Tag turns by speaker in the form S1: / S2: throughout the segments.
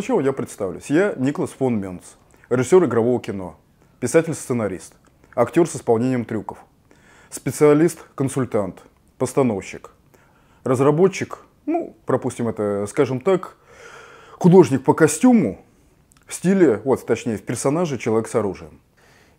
S1: начала я представлюсь. Я Никлас фон Менц, режиссер игрового кино, писатель-сценарист, актер с исполнением трюков, специалист-консультант, постановщик, разработчик, ну, пропустим это, скажем так, художник по костюму в стиле, вот, точнее, в
S2: персонаже «Человек с оружием».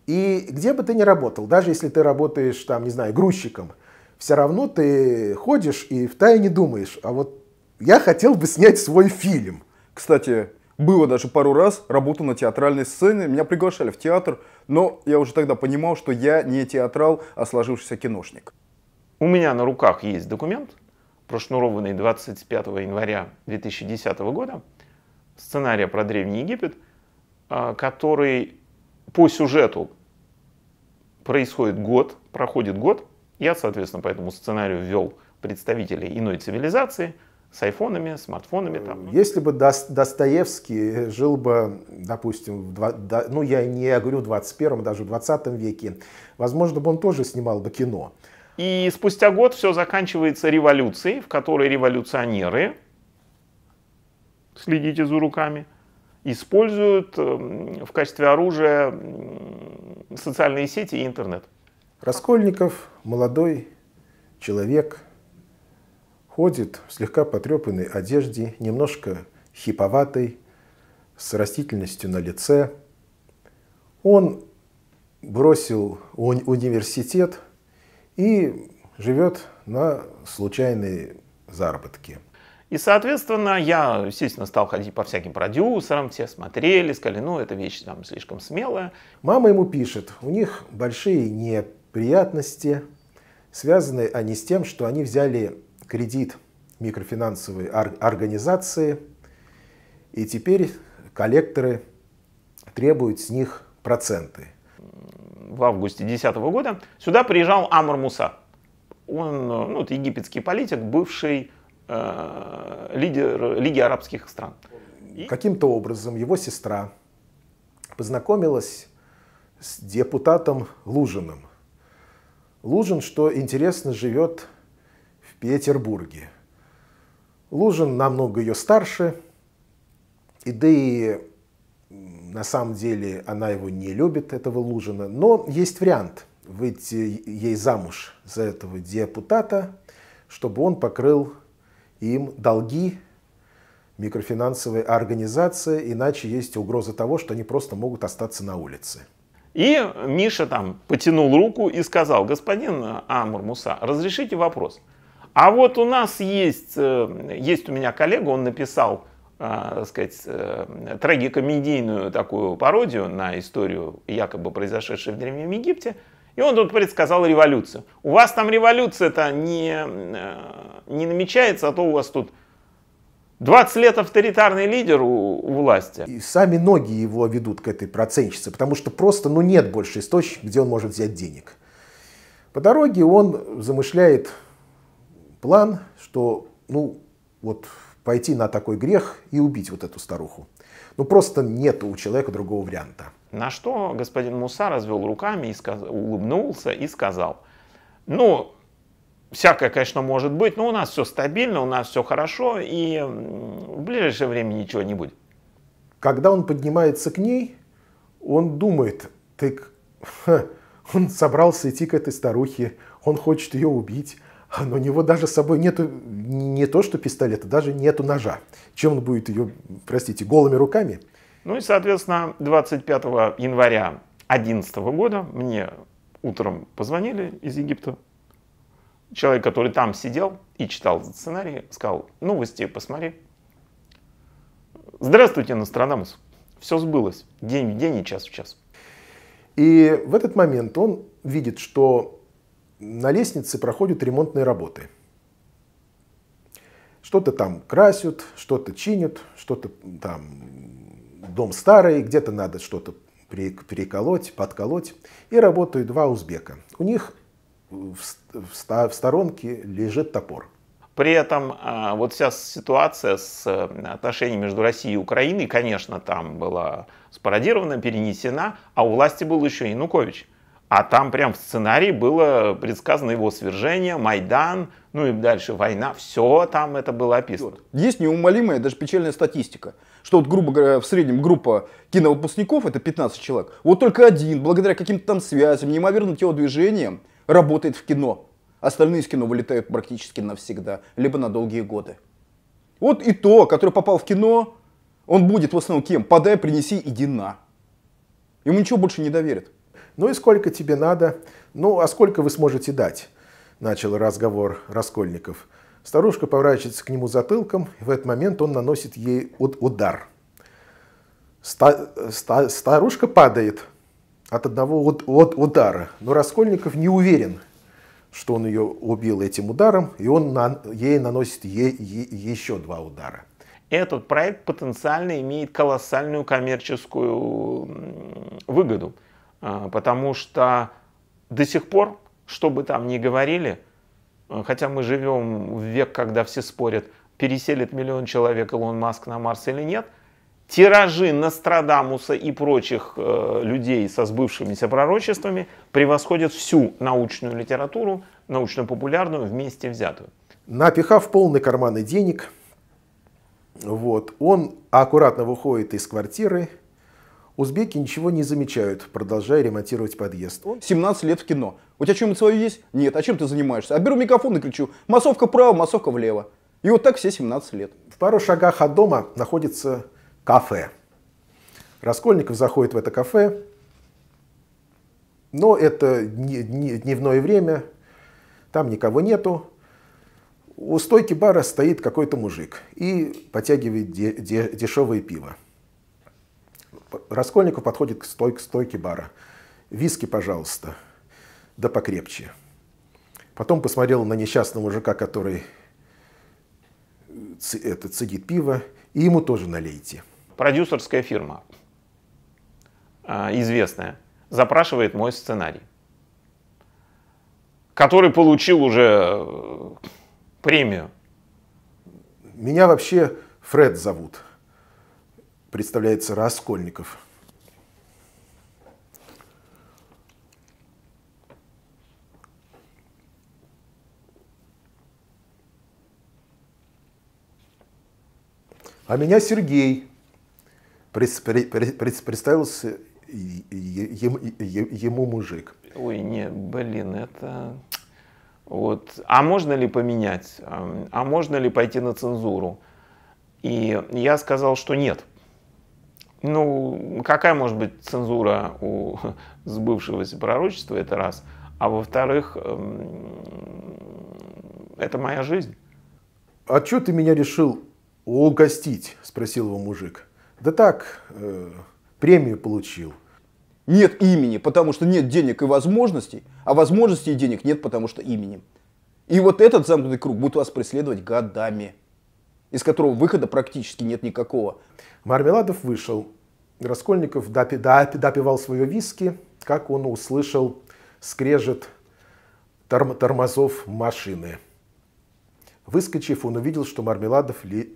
S2: И где бы ты ни работал, даже если ты работаешь, там, не знаю, грузчиком, все равно ты ходишь и втайне думаешь, а вот я хотел бы снять свой фильм –
S1: кстати, было даже пару раз, работал на театральной сцене, меня приглашали в театр, но я уже тогда понимал, что я не театрал, а сложившийся
S3: киношник. У меня на руках есть документ, прошнурованный 25 января 2010 года, сценария про Древний Египет, а, который по сюжету происходит год, проходит год. Я, соответственно, по этому сценарию ввел представителей иной цивилизации – с айфонами, смартфонами. Там.
S2: Ну. Если бы Достоевский жил бы, допустим, в ну я не говорю в 21, а даже в 20 веке, возможно бы он тоже снимал бы
S3: кино. И спустя год все заканчивается революцией, в которой революционеры, следите за руками, используют эм, в качестве оружия социальные сети и интернет.
S2: Раскольников, молодой человек – Ходит в слегка потрепанной одежде, немножко хиповатой, с растительностью на лице. Он бросил уни университет и живет на случайные заработки.
S3: И, соответственно, я, естественно, стал ходить по всяким продюсерам, все смотрели, сказали, ну, эта вещь там слишком
S2: смелая. Мама ему пишет, у них большие неприятности, связанные они с тем, что они взяли кредит микрофинансовой организации, и теперь коллекторы
S3: требуют с них проценты. В августе 2010 года сюда приезжал Амр Муса. Он ну, это египетский политик, бывший э, лидер Лиги арабских стран.
S2: И... Каким-то образом его сестра познакомилась с депутатом Лужиным. Лужин, что интересно, живет Петербурге. Лужин намного ее старше, и да и на самом деле она его не любит, этого Лужина. Но есть вариант выйти ей замуж за этого депутата, чтобы он покрыл им долги микрофинансовой организации, иначе есть угроза того, что они просто
S3: могут остаться на улице. И Миша там потянул руку и сказал, господин Амур Муса, разрешите вопрос. А вот у нас есть, э, есть у меня коллега, он написал, э, так сказать, э, трагикомедийную такую пародию на историю, якобы произошедшую в Древнем Египте, и он тут предсказал революцию. У вас там революция-то не, не намечается, а то у вас тут 20 лет авторитарный лидер у, у власти. И
S2: сами ноги его ведут к этой процентщице, потому что просто ну, нет больше источников, где он может взять денег. По дороге он замышляет план, что, ну, вот пойти на такой грех и убить вот эту старуху. Ну, просто нету у человека другого
S3: варианта. На что господин Муса развел руками, и сказ... улыбнулся и сказал, ну, всякое, конечно, может быть, но у нас все стабильно, у нас все хорошо, и в ближайшее время ничего не будет. Когда он поднимается к ней,
S2: он думает, так ха, он собрался идти к этой старухе, он хочет ее убить, а, но у него даже с собой нету не то что пистолета, даже нету ножа. Чем он будет ее, простите, голыми руками?
S3: Ну и, соответственно, 25 января 2011 года мне утром позвонили из Египта. Человек, который там сидел и читал сценарий, сказал, новости «Ну, посмотри. Здравствуйте, Нострадамус. Все сбылось. День в день и час в час. И в этот момент он видит, что
S2: на лестнице проходят ремонтные работы. Что-то там красят, что-то чинят, что-то там дом старый, где-то надо что-то переколоть, подколоть. И работают два узбека. У них в, сторонке лежит топор.
S3: При этом э, вот вся ситуация с э, отношениями между Россией и Украиной, конечно, там была спародирована, перенесена, а у власти был еще Янукович. А там прям в сценарии было предсказано его свержение, Майдан, ну и дальше война. Все там это было описано. Есть неумолимая, даже печальная статистика, что вот, грубо говоря, в среднем группа киновыпускников,
S1: это 15 человек, вот только один, благодаря каким-то там связям, неимоверным телодвижениям, работает в кино. Остальные из кино вылетают практически навсегда, либо на долгие годы. Вот и то, который попал в кино, он будет в основном кем? Подай, принеси, иди на.
S2: Ему ничего больше не доверят. Ну и сколько тебе надо? Ну, а сколько вы сможете дать? Начал разговор Раскольников. Старушка поворачивается к нему затылком, и в этот момент он наносит ей удар. Ста ста старушка падает от одного от от удара, но Раскольников не уверен, что он ее убил этим ударом, и он на ей наносит е еще два удара.
S3: Этот проект потенциально имеет колоссальную коммерческую выгоду. А, потому что до сих пор, что бы там ни говорили, а, хотя мы живем в век, когда все спорят, переселит миллион человек Илон Маск на Марс или нет, тиражи Нострадамуса и прочих э, людей со сбывшимися пророчествами превосходят всю научную литературу, научно-популярную вместе взятую.
S2: Напихав полный карманы денег, вот, он аккуратно выходит из квартиры, Узбеки ничего не замечают, продолжая ремонтировать подъезд. 17 лет в кино. У тебя что-нибудь свое есть?
S1: Нет. А чем ты занимаешься? А беру микрофон и кричу. Массовка вправо, массовка влево. И вот так все 17 лет.
S2: В пару шагах от дома находится кафе. Раскольников заходит в это кафе, но это дневное время, там никого нету. У стойки бара стоит какой-то мужик и потягивает дешевое пиво. Раскольников подходит к стойке, к стойке бара. «Виски, пожалуйста, да покрепче». Потом посмотрел на несчастного мужика, который э, это, цедит пиво, и ему тоже налейте.
S3: Продюсерская фирма, а, известная, запрашивает мой сценарий, который получил уже э, премию. Меня
S2: вообще Фред зовут представляется Раскольников. А меня Сергей представился
S3: ему мужик. Ой, не, блин, это... Вот. А можно ли поменять? А можно ли пойти на цензуру? И я сказал, что нет. Ну, какая может быть цензура у сбывшегося пророчества, это раз. А во-вторых, эм, это моя жизнь.
S2: «А что ты меня решил угостить?» – спросил его мужик. «Да так, э, премию получил».
S1: Нет имени, потому что нет денег и возможностей, а возможностей и денег нет, потому что имени. И вот этот замкнутый круг будет вас преследовать годами, из
S2: которого выхода практически нет никакого. Мармеладов вышел. Раскольников допи, допи, допивал свое виски, как он услышал скрежет торм, тормозов машины. Выскочив, он увидел, что Мармеладов ли,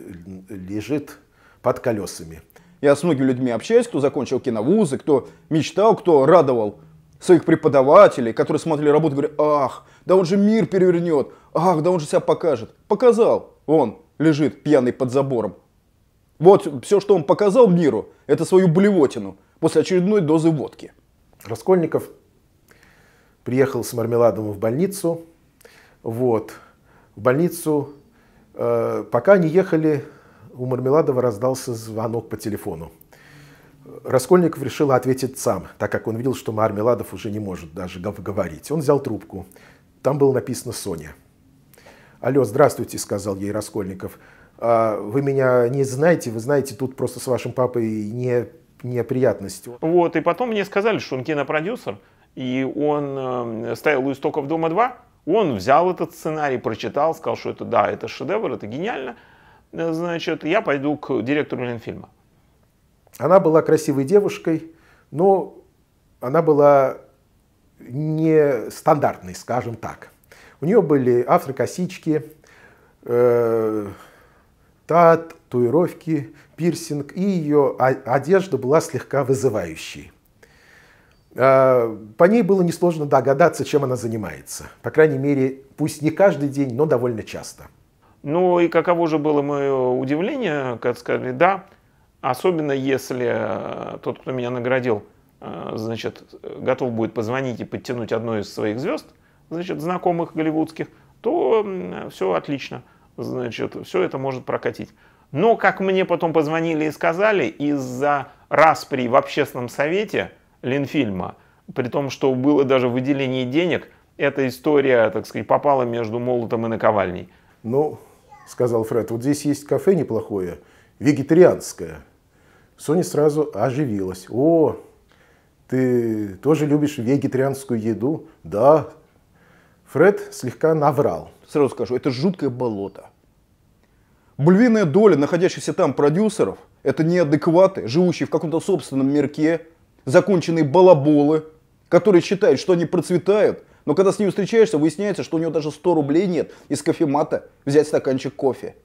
S2: лежит под колесами. Я с многими людьми общаюсь, кто закончил киновузы,
S1: кто мечтал, кто радовал своих преподавателей, которые смотрели работу, говорят, ах, да он же мир перевернет, ах, да он же себя покажет. Показал, он лежит пьяный под забором. Вот все, что он показал миру, это свою блевотину после
S2: очередной дозы водки. Раскольников приехал с Мармеладовым в больницу. Вот. В больницу, э, пока они ехали, у Мармеладова раздался звонок по телефону. Раскольников решил ответить сам, так как он видел, что Мармеладов уже не может даже говорить. Он взял трубку. Там было написано «Соня». «Алло, здравствуйте», — сказал ей Раскольников. А, вы меня не знаете, вы знаете, тут просто с вашим папой не, неприятности.
S3: Вот, и потом мне сказали, что он кинопродюсер, и он э, ставил у истоков «Дома-2», он взял этот сценарий, прочитал, сказал, что это да, это шедевр, это гениально. Э, значит, я пойду к директору Ленфильма.
S2: Она была красивой девушкой, но она была не стандартной, скажем так. У нее были афрокосички, э, татуировки, пирсинг, и ее одежда была слегка вызывающей. А, по ней было несложно догадаться, чем она занимается. По крайней мере, пусть не каждый день, но довольно часто.
S3: Ну и каково же было мое удивление, когда сказали «да», особенно если э, тот, кто меня наградил, э, значит, готов будет позвонить и подтянуть одну из своих звезд, значит, знакомых голливудских, то все отлично – значит, все это может прокатить. Но, как мне потом позвонили и сказали, из-за распри в общественном совете Ленфильма, при том, что было даже выделение денег, эта история, так сказать, попала между молотом и наковальней. Ну,
S2: сказал Фред, вот здесь есть кафе неплохое, вегетарианское. Соня сразу оживилась. О, ты тоже любишь вегетарианскую еду? Да. Фред слегка наврал сразу скажу, это жуткое болото. Бульвиная
S1: доля находящихся там продюсеров – это неадекваты, живущие в каком-то собственном мирке, законченные балаболы, которые считают, что они процветают, но когда с ними встречаешься, выясняется, что у него даже 100 рублей нет из кофемата взять стаканчик кофе.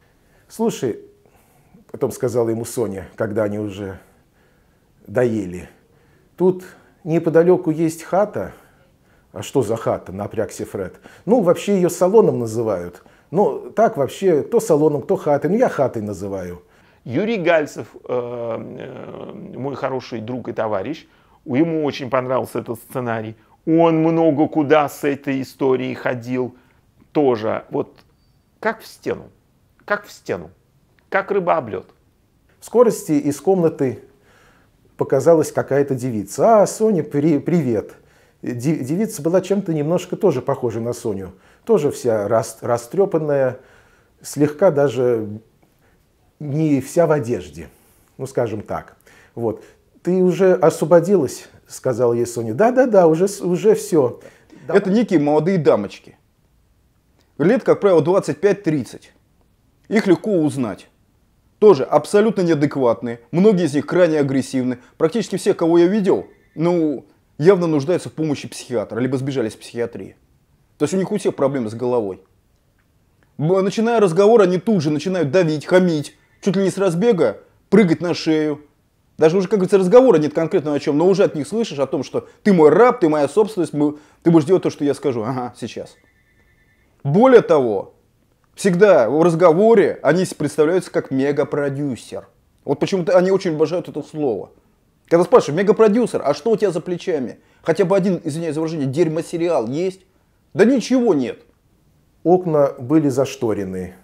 S1: Слушай,
S2: потом сказала ему Соня, когда они уже доели, тут неподалеку есть хата, а что за хата? Напрягся Фред. Ну, вообще ее салоном называют. Ну, так вообще, кто салоном, кто хатой. Ну, я хатой
S3: называю. Юрий Гальцев, э, э, мой хороший друг и товарищ, ему очень понравился этот сценарий. Он много куда с этой историей ходил тоже. Вот как в стену, как в стену, как рыба облет. В скорости
S2: из комнаты показалась какая-то девица. А, Соня, при, привет девица была чем-то немножко тоже похожа на Соню. Тоже вся растрепанная, слегка даже не вся в одежде, ну скажем так. Вот. «Ты уже освободилась», — сказал ей Соня. «Да-да-да, уже, уже все». Это некие молодые дамочки.
S1: Лет, как правило, 25-30. Их легко узнать. Тоже абсолютно неадекватные. Многие из них крайне агрессивны. Практически все, кого я видел, ну, явно нуждаются в помощи психиатра, либо сбежали с психиатрии. То есть у них у всех проблемы с головой. Начиная разговор, они тут же начинают давить, хамить, чуть ли не с разбега, прыгать на шею. Даже уже, как говорится, разговора нет конкретного о чем, но уже от них слышишь о том, что ты мой раб, ты моя собственность, мы, ты будешь делать то, что я скажу. Ага, сейчас. Более того, всегда в разговоре они представляются как мегапродюсер. Вот почему-то они очень обожают это слово. Когда спрашиваю, мегапродюсер, а что у тебя за плечами? Хотя бы один, извиняюсь за выражение, дерьмосериал есть? Да ничего нет.
S2: Окна были зашторены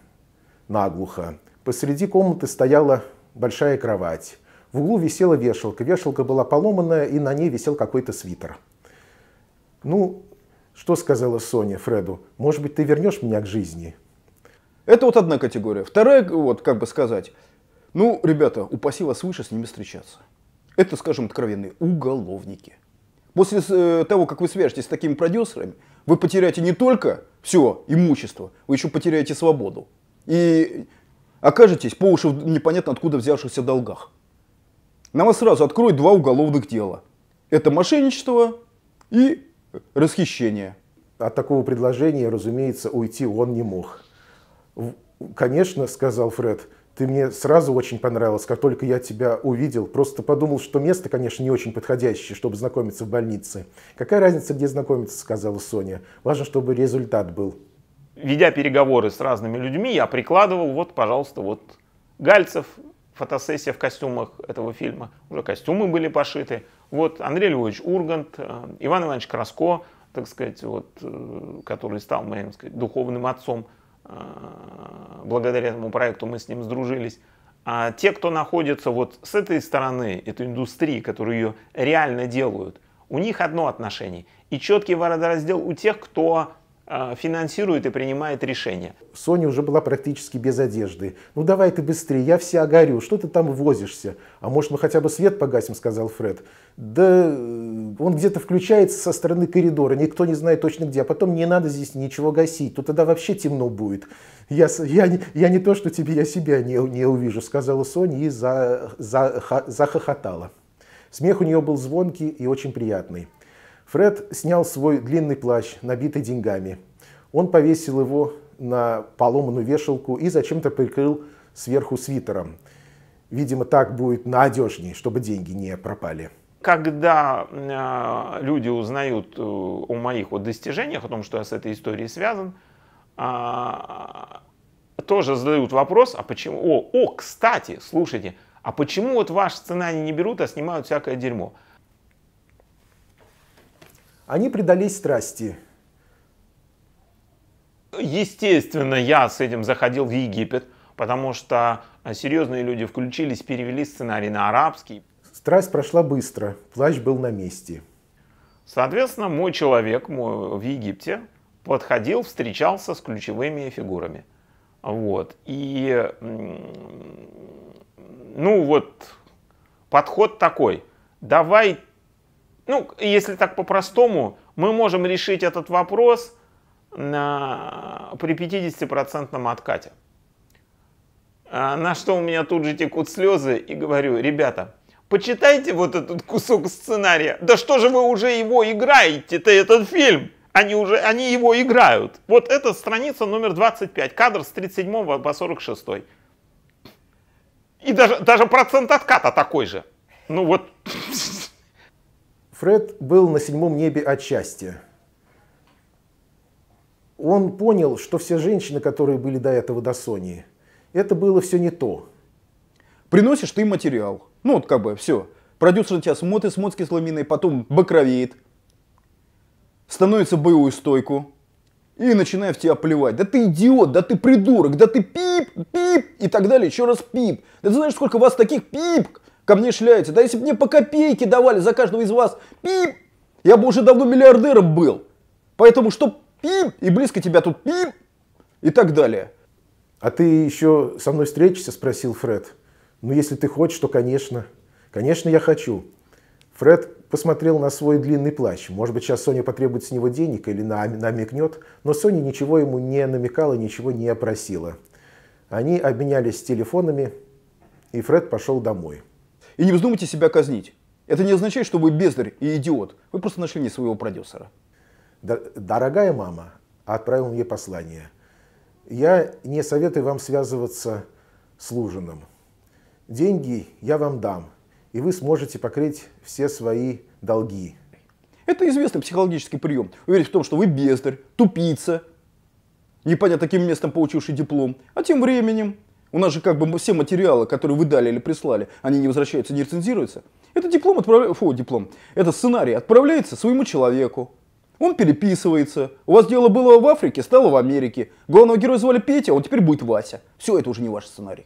S2: наглухо. Посреди комнаты стояла большая кровать. В углу висела вешалка. Вешалка была поломанная, и на ней висел какой-то свитер. Ну, что сказала Соня Фреду? Может быть, ты вернешь меня к жизни? Это вот одна категория. Вторая, вот как бы
S1: сказать, ну, ребята, упаси вас выше с ними встречаться. Это, скажем откровенные уголовники. После э, того, как вы свяжетесь с такими продюсерами, вы потеряете не только все имущество, вы еще потеряете свободу. И окажетесь по уши в непонятно откуда взявшихся долгах. На вас сразу откроют два уголовных дела.
S2: Это мошенничество и расхищение. От такого предложения, разумеется, уйти он не мог. Конечно, сказал Фред, ты мне сразу очень понравилась, как только я тебя увидел. Просто подумал, что место, конечно, не очень подходящее, чтобы знакомиться в больнице. Какая разница, где знакомиться, сказала Соня. Важно, чтобы результат был.
S3: Ведя переговоры с разными людьми, я прикладывал, вот, пожалуйста, вот Гальцев, фотосессия в костюмах этого фильма, уже костюмы были пошиты. Вот Андрей Львович Ургант, э, Иван Иванович Краско, так сказать, вот, э, который стал моим так сказать, духовным отцом. Э, благодаря этому проекту мы с ним сдружились. А те, кто находится вот с этой стороны, этой индустрии, которые ее реально делают, у них одно отношение. И четкий водораздел у тех, кто а, финансирует и принимает решения.
S2: Соня уже была практически без одежды. «Ну давай ты быстрее, я вся горю, что ты там возишься? А может мы хотя бы свет погасим?» — сказал Фред. «Да э, он где-то включается со стороны коридора, никто не знает точно где, а потом не надо здесь ничего гасить, то тогда вообще темно будет. Я, я, я не то, что тебе, я себя не, не увижу», — сказала Соня и за, за, ха, захохотала. Смех у нее был звонкий и очень приятный. Фред снял свой длинный плащ, набитый деньгами. Он повесил его на поломанную вешалку и зачем-то прикрыл сверху свитером. Видимо, так будет надежнее, чтобы деньги не пропали.
S3: Когда э, люди узнают э, о моих вот достижениях, о том, что я с этой историей связан, э, тоже задают вопрос, а почему... О, о, кстати, слушайте, а почему вот ваш сценарий не берут, а снимают всякое дерьмо? Они предались страсти. Естественно, я с этим заходил в Египет, потому что э, серьезные люди включились, перевели сценарий на арабский.
S2: Страсть прошла быстро, плащ был
S3: на месте. Соответственно, мой человек мой, в Египте подходил, встречался с ключевыми фигурами. Вот. И, ну вот, подход такой. Давай ну, если так по-простому, мы можем решить этот вопрос на, при 50% откате. А, на что у меня тут же текут слезы и говорю, ребята, почитайте вот этот кусок сценария. Да что же вы уже его играете-то, этот фильм? Они уже, они его играют. Вот это страница номер 25, кадр с 37 по 46. И даже, даже процент отката такой же. Ну вот,
S2: Фред был на седьмом небе от счастья. Он понял, что все женщины, которые были до этого до Сони, это было все не то. Приносишь ты материал. Ну вот как бы все. Продюсер тебя смотрит, смотрит с
S1: кисломиной, потом бакровеет, становится боевую стойку и начинает в тебя плевать. Да ты идиот, да ты придурок, да ты пип, пип и так далее, еще раз пип. Да ты знаешь, сколько у вас таких пип, ко мне шляется. Да если бы мне по копейке давали за каждого из вас, пип, я бы уже давно миллиардером был. Поэтому что пип, и близко
S2: тебя тут пип, и так далее. А ты еще со мной встретишься, спросил Фред. Ну, если ты хочешь, то конечно. Конечно, я хочу. Фред посмотрел на свой длинный плащ. Может быть, сейчас Соня потребует с него денег или намекнет, но Соня ничего ему не намекала, ничего не просила. Они обменялись телефонами, и Фред пошел домой. И не вздумайте себя казнить. Это не означает, что вы бездарь и идиот. Вы просто нашли не своего продюсера. Дорогая мама, отправил мне послание. Я не советую вам связываться с Лужиным. Деньги я вам дам, и вы сможете покрыть все свои долги. Это известный психологический прием. Уверить в том, что вы бездарь, тупица,
S1: непонятно каким местом получивший диплом, а тем временем у нас же как бы все материалы, которые вы дали или прислали, они не возвращаются, не рецензируются. Это диплом отправляется, фу, диплом, это сценарий отправляется своему человеку. Он переписывается. У вас дело было в Африке, стало в Америке. Главного героя звали Петя, он теперь будет Вася. Все, это уже не ваш сценарий.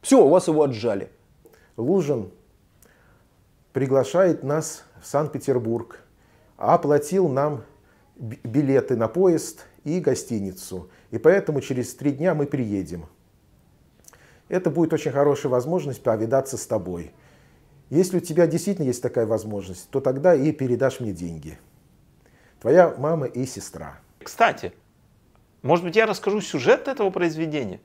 S2: Все, у вас его отжали. Лужин приглашает нас в Санкт-Петербург, оплатил нам билеты на поезд и гостиницу. И поэтому через три дня мы приедем это будет очень хорошая возможность повидаться с тобой. Если у тебя действительно есть такая возможность, то тогда и передашь мне деньги. Твоя мама и сестра.
S3: Кстати, может быть, я расскажу сюжет этого произведения?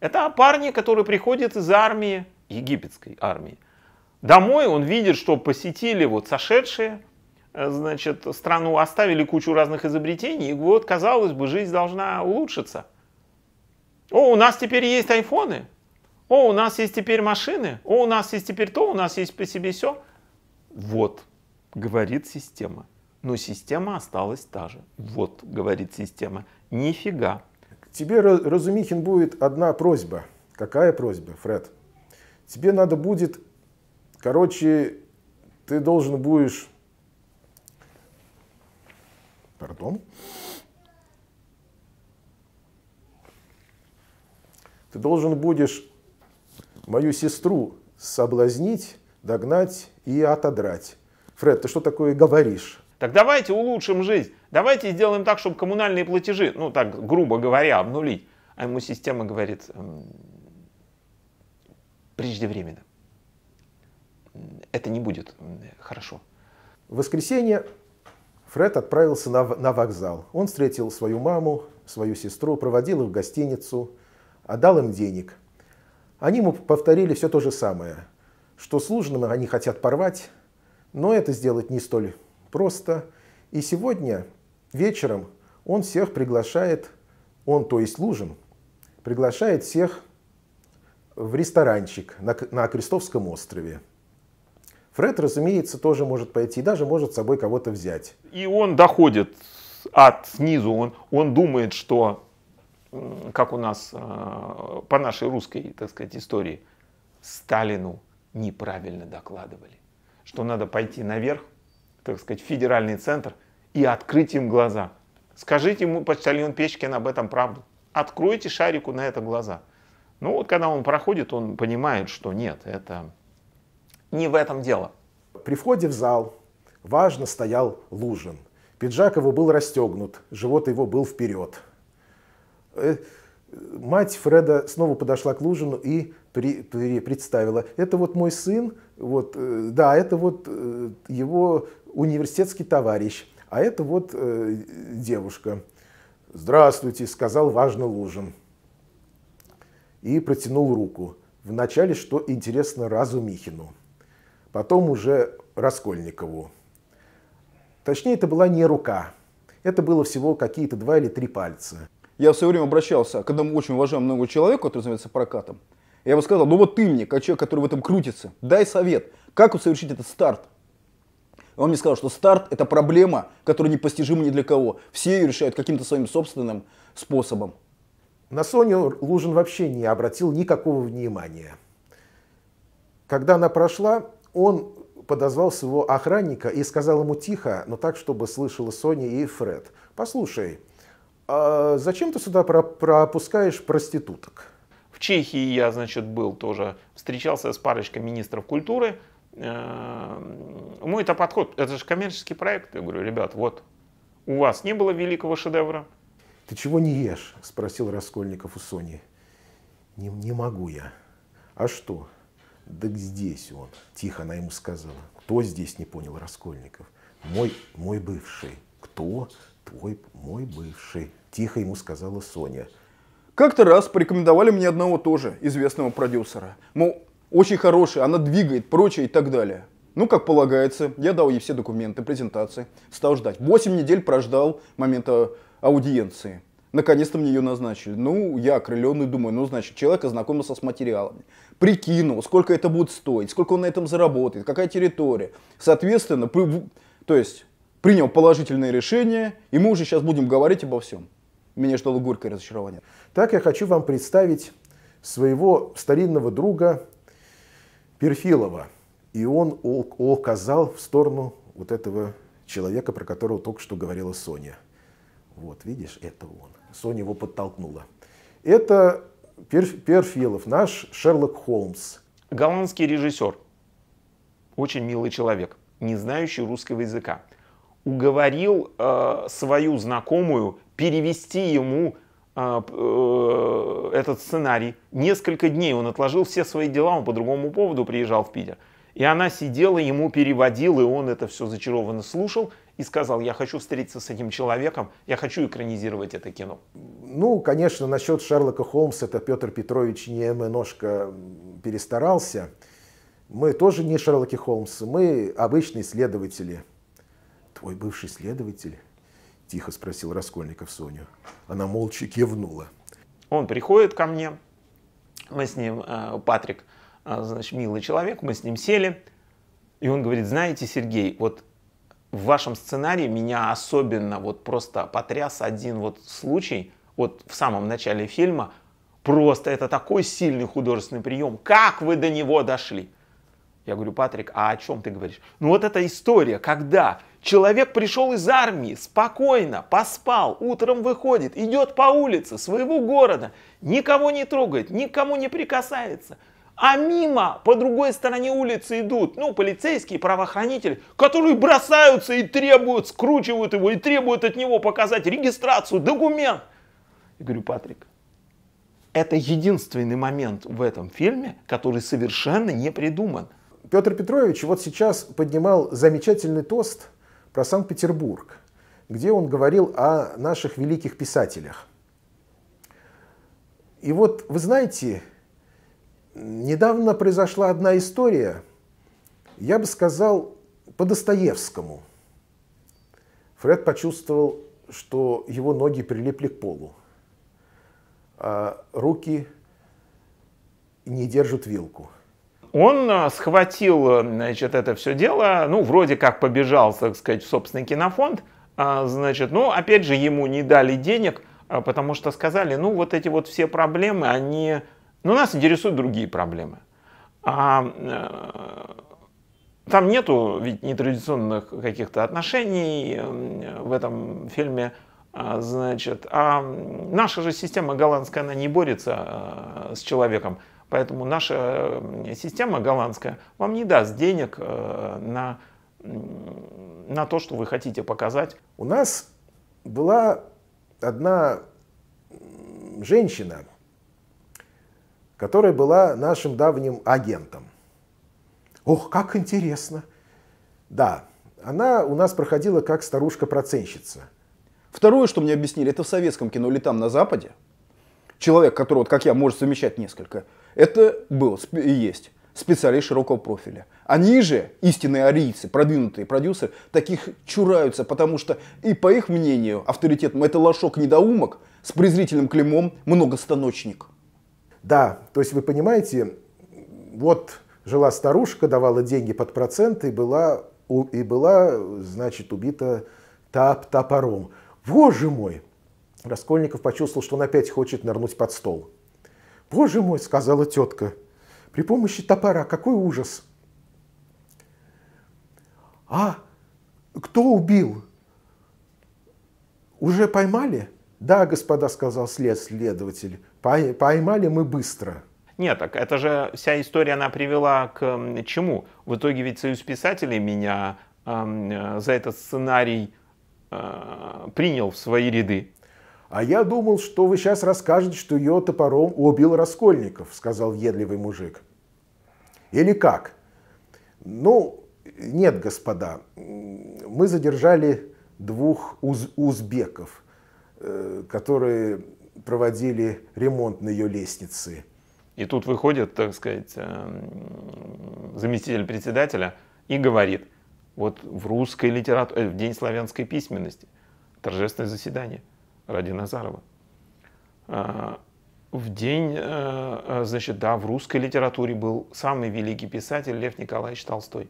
S3: Это о парне, который приходит из армии, египетской армии. Домой он видит, что посетили вот сошедшие, э, значит, страну, оставили кучу разных изобретений, и вот, казалось бы, жизнь должна улучшиться. О, у нас теперь есть айфоны, о, у нас есть теперь машины, о, у нас есть теперь то, у нас есть по себе все. Вот, говорит система. Но система осталась та же. Вот, говорит система. Нифига.
S2: тебе, Разумихин, будет одна просьба. Какая просьба, Фред? Тебе надо будет, короче, ты должен будешь... Пардон? Ты должен будешь мою сестру соблазнить, догнать и отодрать. Фред, ты
S3: что такое говоришь? Так давайте улучшим жизнь. Давайте сделаем так, чтобы коммунальные платежи, ну так, грубо говоря, обнулить. А ему система говорит «Эм, преждевременно. Это не будет эм, хорошо.
S2: В воскресенье Фред отправился на, на вокзал. Он встретил свою маму, свою сестру, проводил их в гостиницу, отдал им денег – они ему повторили все то же самое, что служным они хотят порвать, но это сделать не столь просто. И сегодня вечером он всех приглашает, он, то есть Лужин, приглашает всех в ресторанчик на, на Крестовском острове. Фред, разумеется, тоже может пойти,
S3: даже может с собой кого-то взять. И он доходит от снизу, он, он думает, что как у нас э, по нашей русской, так сказать, истории, Сталину неправильно докладывали, что надо пойти наверх, так сказать, в федеральный центр и открыть им глаза. Скажите ему, почтальон Печкин, об этом правду. Откройте шарику на это глаза. Ну вот, когда он проходит, он понимает, что нет, это не в этом дело. При входе в зал
S2: важно стоял Лужин. Пиджак его был расстегнут, живот его был вперед. Э, мать Фреда снова подошла к Лужину и при, при, представила. Это вот мой сын, вот, э, да, это вот э, его университетский товарищ, а это вот девушка. «Здравствуйте», — сказал важно Лужин. И протянул руку. Вначале, что интересно, разумихину, Потом уже Раскольникову. Точнее, это была не рука. Это было всего какие-то два или три пальца я в свое время обращался к
S1: одному очень уважаемому человеку, который занимается прокатом. Я ему сказал, ну вот ты мне, как человек, который в этом крутится, дай совет, как совершить этот старт. Он мне сказал, что старт – это проблема, которая непостижима ни для кого. Все ее решают каким-то своим собственным
S2: способом. На Соню Лужин вообще не обратил никакого внимания. Когда она прошла, он подозвал своего охранника и сказал ему тихо, но так, чтобы слышала Соня и Фред. «Послушай, а зачем ты сюда про пропускаешь проституток?
S3: В Чехии я, значит, был тоже, встречался с парочкой министров культуры. Э, мой это подход, это же коммерческий проект. Я говорю, ребят, вот, у вас не было великого шедевра. Ты чего
S2: не ешь? Спросил Раскольников у Сони. Не, не могу я. А что? Да здесь он. Тихо она ему сказала. Кто здесь, не понял Раскольников. Мой, мой бывший. Кто? твой мой бывший», – тихо ему сказала Соня. «Как-то раз
S1: порекомендовали мне одного тоже,
S2: известного продюсера.
S1: Мол, очень хороший, она двигает, прочее и так далее. Ну, как полагается, я дал ей все документы, презентации, стал ждать. Восемь недель прождал момента аудиенции. Наконец-то мне ее назначили. Ну, я окрыленный думаю, ну, значит, человек ознакомился с материалами. Прикинул, сколько это будет стоить, сколько он на этом заработает, какая территория. Соответственно, при... то есть, принял положительное решение, и мы уже сейчас будем говорить обо всем. Меня
S2: ждало горькое разочарование. Так я хочу вам представить своего старинного друга Перфилова. И он указал в сторону вот этого человека, про которого только что говорила Соня. Вот, видишь, это он.
S3: Соня его подтолкнула. Это Перфилов, наш Шерлок Холмс. Голландский режиссер. Очень милый человек, не знающий русского языка уговорил э, свою знакомую перевести ему э, э, этот сценарий. Несколько дней он отложил все свои дела, он по другому поводу приезжал в Питер. И она сидела, ему переводила, и он это все зачарованно слушал и сказал, я хочу встретиться с этим человеком, я хочу экранизировать это кино.
S2: Ну, конечно, насчет Шерлока Холмса, это Петр Петрович немножко перестарался. Мы тоже не Шерлоки Холмсы, мы обычные следователи – «Твой бывший следователь?» – тихо спросил Раскольников Соню. Она
S3: молча кивнула. Он приходит ко мне, мы с ним, э, Патрик, э, значит, милый человек, мы с ним сели, и он говорит, знаете, Сергей, вот в вашем сценарии меня особенно вот просто потряс один вот случай, вот в самом начале фильма, просто это такой сильный художественный прием, как вы до него дошли? Я говорю, Патрик, а о чем ты говоришь? Ну вот эта история, когда Человек пришел из армии, спокойно, поспал, утром выходит, идет по улице своего города, никого не трогает, никому не прикасается. А мимо, по другой стороне улицы идут, ну, полицейские, правоохранители, которые бросаются и требуют, скручивают его и требуют от него показать регистрацию, документ. Я говорю, Патрик, это единственный момент в этом фильме, который совершенно не придуман. Петр Петрович вот сейчас поднимал замечательный тост
S2: – про Санкт-Петербург, где он говорил о наших великих писателях. И вот, вы знаете, недавно произошла одна история, я бы сказал, по Достоевскому. Фред почувствовал, что его ноги прилипли к полу,
S3: а руки не держат вилку он а, схватил значит, это все дело, ну, вроде как побежал, так сказать, в собственный кинофонд, а, значит, но, ну, опять же, ему не дали денег, а, потому что сказали, ну, вот эти вот все проблемы, они, ну, нас интересуют другие проблемы. А э, там нету ведь нетрадиционных каких-то отношений э, в этом фильме, значит, а наша же система голландская, она не борется с человеком, Поэтому наша э, система голландская вам не даст денег э, на, на то, что вы хотите показать. У нас была одна
S2: женщина, которая была нашим давним агентом. Ох, как интересно! Да, она у нас проходила как старушка-проценщица. Второе, что мне объяснили, это в советском кино или
S1: там на Западе. Человек, который, вот как я, может совмещать несколько это был и есть специалист широкого профиля. Они же, истинные арийцы, продвинутые продюсеры, таких чураются, потому что и по их мнению авторитет это лошок-недоумок с
S2: презрительным клеймом многостаночник. Да, то есть вы понимаете, вот жила старушка, давала деньги под проценты и была, и была значит, убита тап топором. Боже мой! Раскольников почувствовал, что он опять хочет нырнуть под стол. «Боже мой!» — сказала тетка. «При помощи топора какой ужас!» «А кто убил? Уже поймали?» «Да, господа», — сказал след следователь, — «поймали мы быстро».
S3: Нет, так это же вся история, она привела к чему? В итоге ведь союз писателей меня э, за этот сценарий э, принял в свои ряды. «А я думал,
S2: что вы сейчас расскажете, что ее топором убил Раскольников», — сказал едливый мужик. «Или как?» «Ну, нет, господа, мы задержали двух уз узбеков, э, которые проводили ремонт на ее лестнице».
S3: И тут выходит, так сказать, э, заместитель председателя и говорит, вот в русской литературе, э, в День славянской письменности, торжественное заседание – ради Назарова. А, в день, э, э, значит, да, в русской литературе был самый великий писатель Лев Николаевич Толстой.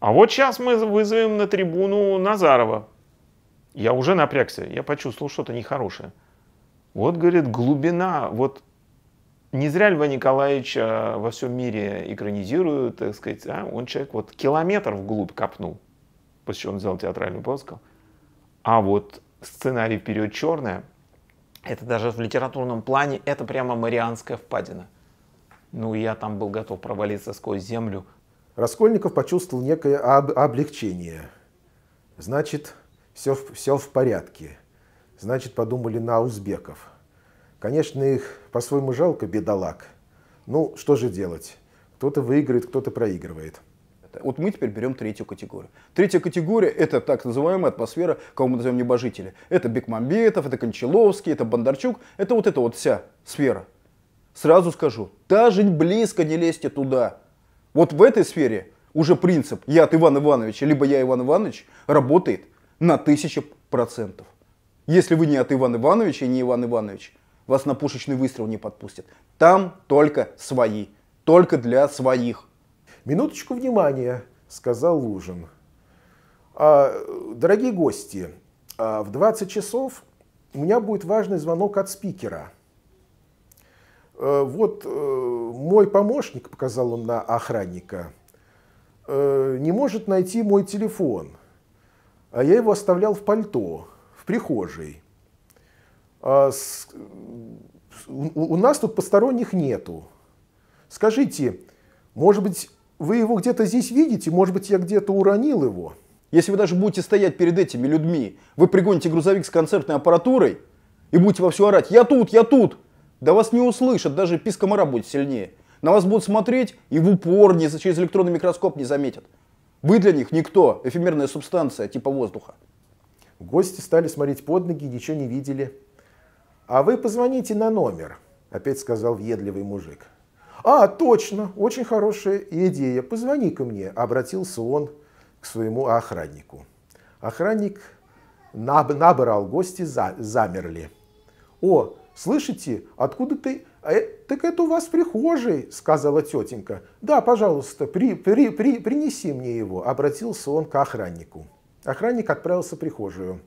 S3: А вот сейчас мы вызовем на трибуну Назарова. Я уже напрягся, я почувствовал что-то нехорошее. Вот, говорит, глубина, вот не зря Льва Николаевича во всем мире экранизируют, так сказать, а он человек вот километр вглубь копнул, после чего он взял театральную паузу, сказал, а вот сценарий «Вперед черная», это даже в литературном плане, это прямо Марианская впадина. Ну, я там был готов провалиться сквозь землю.
S2: Раскольников почувствовал некое об облегчение. Значит, все, все в порядке. Значит, подумали на узбеков. Конечно, их по-своему жалко, бедолаг. Ну, что же делать? Кто-то выиграет, кто-то проигрывает. Вот мы теперь берем третью категорию. Третья
S1: категория – это так называемая атмосфера, кого мы называем небожители. Это Бекмамбетов, это Кончаловский, это Бондарчук. Это вот эта вот вся сфера. Сразу скажу, даже близко не лезьте туда. Вот в этой сфере уже принцип «я от Ивана Ивановича», либо «я Иван Иванович» работает на тысячу процентов. Если вы не от Ивана Ивановича и не Иван Иванович, вас на пушечный выстрел не подпустят. Там только свои,
S2: только для своих. «Минуточку внимания», — сказал Лужин. «А, «Дорогие гости, а, в 20 часов у меня будет важный звонок от спикера. Э, вот э, мой помощник, показал он на охранника, «э, не может найти мой телефон, а я его оставлял в пальто, в прихожей. А, у нас тут посторонних нету. Скажите, может быть, вы его где-то здесь видите, может быть, я где-то уронил его.
S1: Если вы даже будете стоять перед этими людьми, вы пригоните грузовик с концертной аппаратурой и будете во все орать «Я тут! Я тут!» Да вас не услышат, даже писк комара будет сильнее. На вас будут смотреть и в упор не, через электронный микроскоп не заметят. Вы для них никто, эфемерная
S2: субстанция типа воздуха. Гости стали смотреть под ноги, ничего не видели. «А вы позвоните на номер», — опять сказал въедливый мужик. «А, точно, очень хорошая идея, позвони ко мне», – обратился он к своему охраннику. Охранник наб набрал, гости за замерли. «О, слышите, откуда ты...» «Э, «Так это у вас прихожий, сказала тетенька. «Да, пожалуйста, при, при, при, принеси мне его», – обратился он к охраннику. Охранник отправился в прихожую.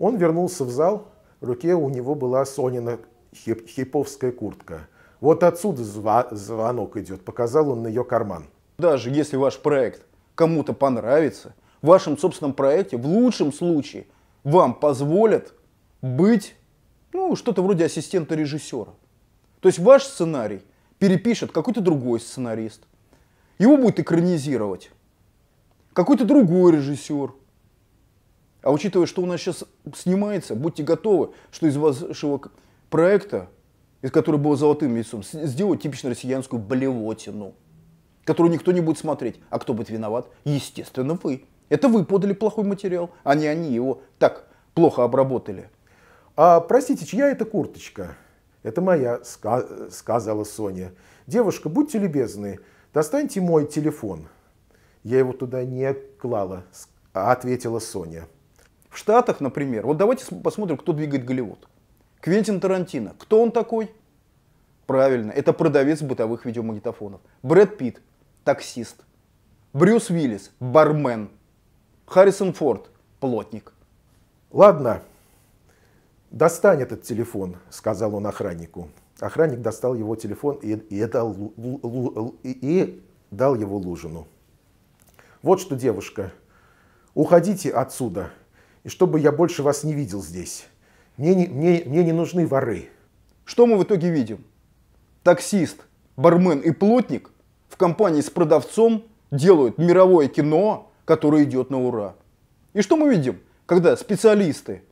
S2: Он вернулся в зал, в руке у него была Сонина хип хиповская куртка – вот отсюда звонок идет, показал он на ее карман. Даже
S1: если ваш проект кому-то понравится, в вашем собственном проекте в лучшем случае вам позволят быть, ну, что-то вроде ассистента режиссера. То есть ваш сценарий перепишет какой-то другой сценарист. Его будет экранизировать какой-то другой режиссер. А учитывая, что у нас сейчас снимается, будьте готовы, что из вашего проекта из которой было золотым яйцом, сделать типично россиянскую болевотину, которую никто не будет смотреть. А кто будет виноват? Естественно, вы.
S2: Это вы подали плохой материал, а не они его так плохо обработали. А, простите, чья это курточка? Это моя, ска- сказала Соня. Девушка, будьте любезны, достаньте мой телефон. Я его туда не клала, а ответила Соня. В Штатах, например, вот давайте посмотрим, кто двигает Голливуд.
S1: Квентин Тарантино. Кто он такой? Правильно, это продавец бытовых видеомагнитофонов. Брэд Питт. Таксист. Брюс Уиллис. Бармен.
S2: Харрисон Форд. Плотник. Ладно, достань этот телефон, сказал он охраннику. Охранник достал его телефон и, и, дал, и дал его Лужину. Вот что, девушка, уходите отсюда, и чтобы я больше вас не видел здесь. Мне не, мне, мне не нужны воры. Что мы в итоге видим? Таксист, бармен
S1: и плотник в компании с продавцом делают мировое кино, которое идет на ура. И что мы видим, когда специалисты,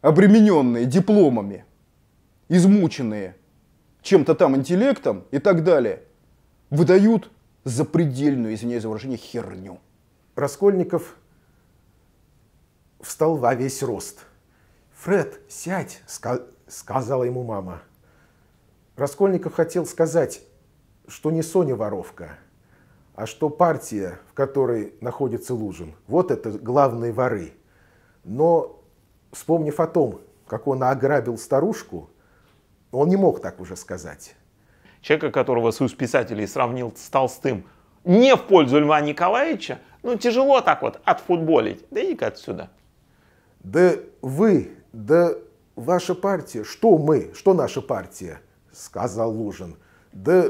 S1: обремененные дипломами, измученные чем-то там интеллектом и так далее, выдают запредельную, извиняюсь за выражение, херню.
S2: Раскольников встал во весь рост – «Фред, сядь!» — сказала ему мама. Раскольников хотел сказать, что не Соня воровка, а что партия, в которой находится Лужин, вот это главные воры. Но, вспомнив о том, как он ограбил старушку, он не мог так уже сказать.
S3: Человека, которого Союз писателей сравнил с Толстым, не в пользу Льва Николаевича, ну тяжело так вот отфутболить, да иди ка отсюда. Да
S2: вы да ваша партия, что мы, что наша партия, сказал Лужин. Да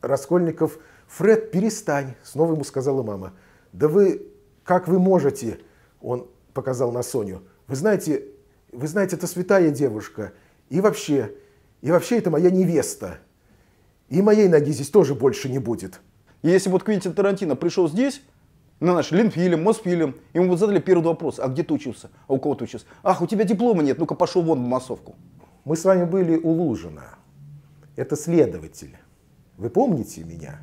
S2: Раскольников, Фред, перестань, снова ему сказала мама. Да вы, как вы можете, он показал на Соню. Вы знаете, вы знаете, это святая девушка. И вообще, и вообще это моя невеста. И моей ноги здесь тоже больше не будет. И если вот Квентин Тарантино пришел здесь,
S1: ну, на наш Линфилем, Мосфилем. Ему вот задали первый вопрос, а где ты учился? А у кого ты учился? Ах, у
S2: тебя диплома нет, ну-ка пошел вон в массовку. Мы с вами были у Лужина. Это следователь. Вы помните меня?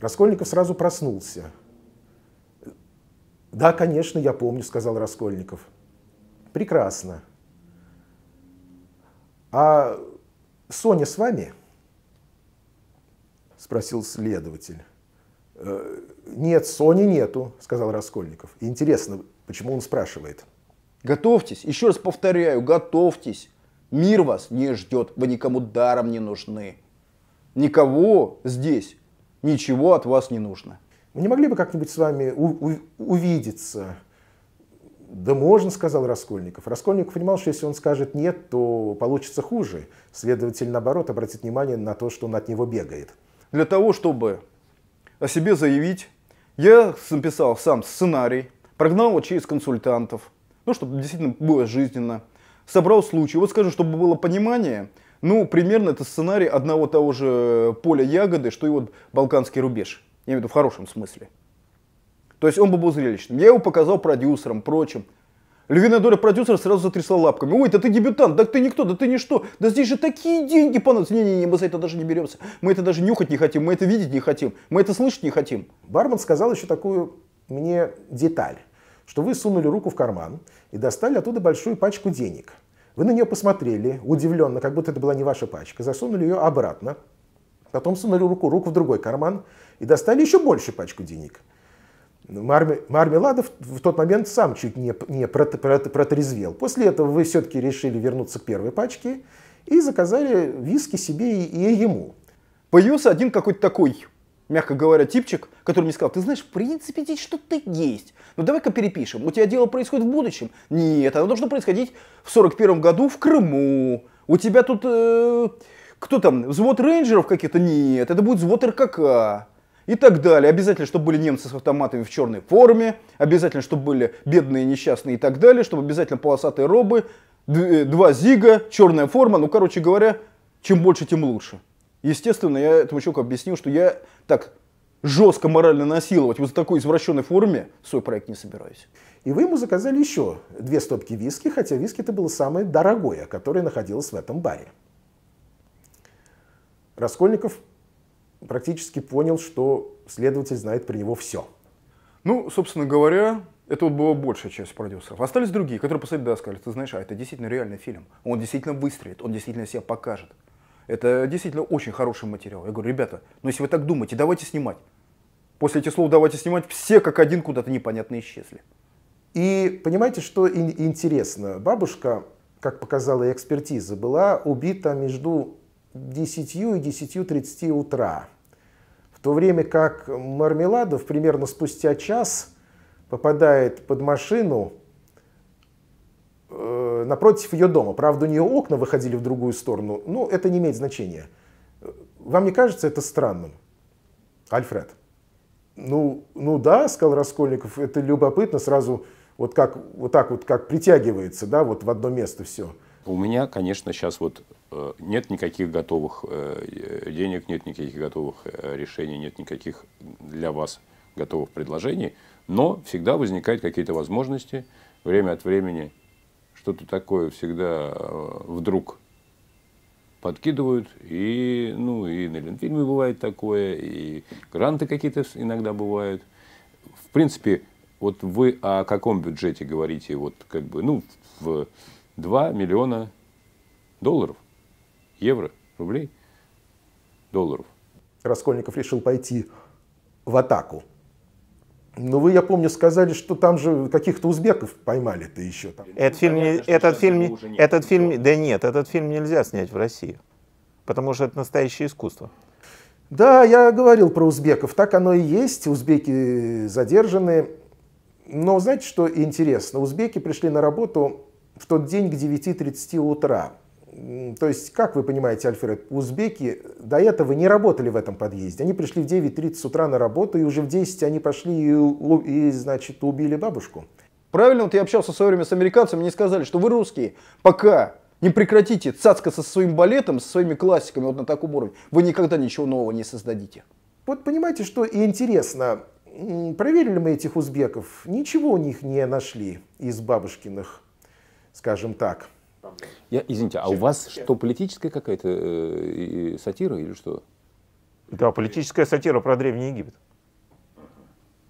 S2: Раскольников сразу проснулся. Да, конечно, я помню, сказал Раскольников. Прекрасно. А Соня с вами? Спросил следователь. Э, нет, Сони нету, сказал Раскольников. И интересно, почему он спрашивает.
S1: Готовьтесь, еще раз повторяю, готовьтесь. Мир вас не ждет, вы никому даром не нужны. Никого здесь, ничего от вас не нужно. Мы не могли
S2: бы как-нибудь с вами увидеться? Да можно, сказал Раскольников. Раскольников понимал, что если он скажет нет, то получится хуже. Следовательно, наоборот, обратить внимание на то, что он от него бегает.
S1: Для того, чтобы о себе заявить. Я написал сам сценарий, прогнал его через консультантов, ну, чтобы действительно было жизненно. Собрал случай. Вот скажу, чтобы было понимание, ну, примерно это сценарий одного того же поля ягоды, что и вот «Балканский рубеж». Я имею в виду в хорошем смысле. То есть он бы был зрелищным. Я его показал продюсерам, прочим. Львиная доля продюсера сразу затрясла лапками. Ой, да ты дебютант, да ты никто, да ты ничто, да здесь же такие деньги понадобятся. Не-не-не, мы за это даже не беремся. Мы это даже нюхать не хотим, мы это видеть не хотим, мы это слышать не хотим. Бармен сказал
S2: еще такую мне деталь, что вы сунули руку в карман и достали оттуда большую пачку денег. Вы на нее посмотрели, удивленно, как будто это была не ваша пачка, засунули ее обратно, потом сунули руку, руку в другой карман и достали еще больше пачку денег. Ну, Мармеладов в тот момент сам чуть не, не протрезвел. После этого вы все-таки решили вернуться к первой пачке и заказали виски себе
S1: и ему. Появился один какой-то такой, мягко говоря, типчик, который мне сказал, ты знаешь, в принципе здесь что-то есть, но ну, давай-ка перепишем, у тебя дело происходит в будущем. Нет, оно должно происходить в 41 году в Крыму. У тебя тут, э, кто там, взвод рейнджеров каких-то? Нет, это будет взвод РКК и так далее. Обязательно, чтобы были немцы с автоматами в черной форме, обязательно, чтобы были бедные, несчастные и так далее, чтобы обязательно полосатые робы, э, два зига, черная форма. Ну, короче говоря, чем больше, тем лучше. Естественно, я этому человеку объяснил, что я так жестко морально насиловать
S2: вот в такой извращенной форме свой проект не собираюсь. И вы ему заказали еще две стопки виски, хотя виски это было самое дорогое, которое находилось в этом баре. Раскольников практически понял, что следователь знает про него все.
S1: Ну, собственно говоря, это вот была большая часть продюсеров. Остались другие, которые посадили, да, сказали, ты знаешь, а это действительно реальный фильм. Он действительно выстрелит, он действительно себя покажет. Это действительно очень хороший материал. Я говорю, ребята, ну если вы так думаете, давайте снимать. После этих слов давайте
S2: снимать, все как один куда-то непонятно исчезли. И понимаете, что интересно? Бабушка, как показала экспертиза, была убита между 10 и 10.30 утра. В то время как Мармеладов примерно спустя час попадает под машину э, напротив ее дома. Правда, у нее окна выходили в другую сторону, но это не имеет значения. Вам не кажется это странным, Альфред? Ну, ну да, сказал Раскольников, это любопытно, сразу вот как вот так вот как притягивается, да, вот в одно место все.
S4: У меня, конечно, сейчас вот Э, нет никаких готовых э, денег, нет никаких готовых э, решений, нет никаких для вас готовых предложений, но всегда возникают какие-то возможности, время от времени что-то такое всегда вдруг подкидывают, и, ну, и на Ленфильме бывает такое, и гранты какие-то иногда бывают. В принципе, вот вы о каком бюджете говорите, вот как бы, ну, в 2 миллиона долларов? евро, рублей, долларов.
S2: Раскольников решил пойти в атаку. Но ну, вы, я помню, сказали, что там же каких-то узбеков поймали-то еще. Там.
S3: Этот ну, фильм, Понятно, этот фильм, нет, этот фильм, да нет, этот фильм нельзя снять в России, потому что это настоящее искусство.
S2: Да, я говорил про узбеков, так оно и есть, узбеки задержаны. Но знаете, что интересно? Узбеки пришли на работу в тот день к 9.30 утра то есть, как вы понимаете, Альфред, узбеки до этого не работали в этом подъезде. Они пришли в 9.30 с утра на работу, и уже в 10 они пошли и, и значит, убили бабушку. Правильно, вот я общался в свое время с американцами, мне сказали,
S1: что вы русские, пока не прекратите цацкаться со своим балетом, со своими классиками вот на
S2: таком уровне, вы никогда ничего нового не создадите. Вот понимаете, что и интересно, проверили мы этих узбеков, ничего у них не нашли из бабушкиных, скажем так,
S3: проблем. Я, извините, а у вас что, политическая какая-то э, сатира или что? Да, политическая сатира про Древний Египет.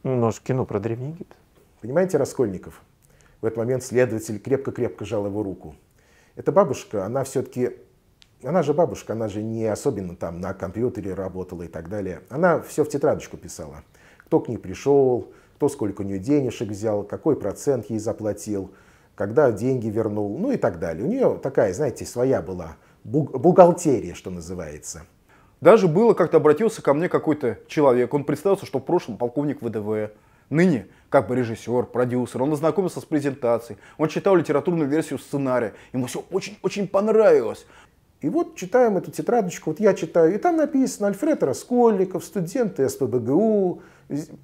S3: Ну, наше кино про Древний Египет. Понимаете, Раскольников? В этот момент следователь крепко-крепко
S2: жал его руку. Эта бабушка, она все-таки... Она же бабушка, она же не особенно там на компьютере работала и так далее. Она все в тетрадочку писала. Кто к ней пришел, кто сколько у нее денежек взял, какой процент ей заплатил – когда деньги вернул, ну и так далее. У нее такая, знаете, своя была бухгалтерия, что называется.
S1: Даже было, как-то обратился ко мне какой-то человек, он представился, что в прошлом полковник ВДВ, ныне как бы режиссер, продюсер, он ознакомился с презентацией, он читал литературную
S2: версию сценария, ему все очень-очень понравилось. И вот читаем эту тетрадочку, вот я читаю, и там написано Альфред Раскольников, студент СПБГУ,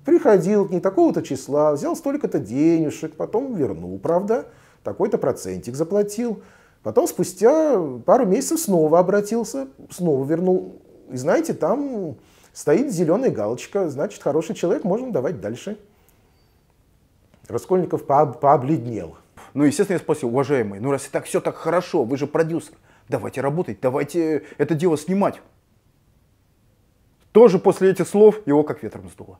S2: приходил к не такого-то числа, взял столько-то денежек, потом вернул, правда? такой-то процентик заплатил. Потом спустя пару месяцев снова обратился, снова вернул. И знаете, там стоит зеленая галочка, значит, хороший человек, можем давать дальше. Раскольников пообледнел. Ну, естественно, я спросил,
S1: уважаемый, ну раз так все так хорошо, вы же продюсер, давайте работать, давайте это дело снимать.
S2: Тоже после этих слов его как ветром сдуло.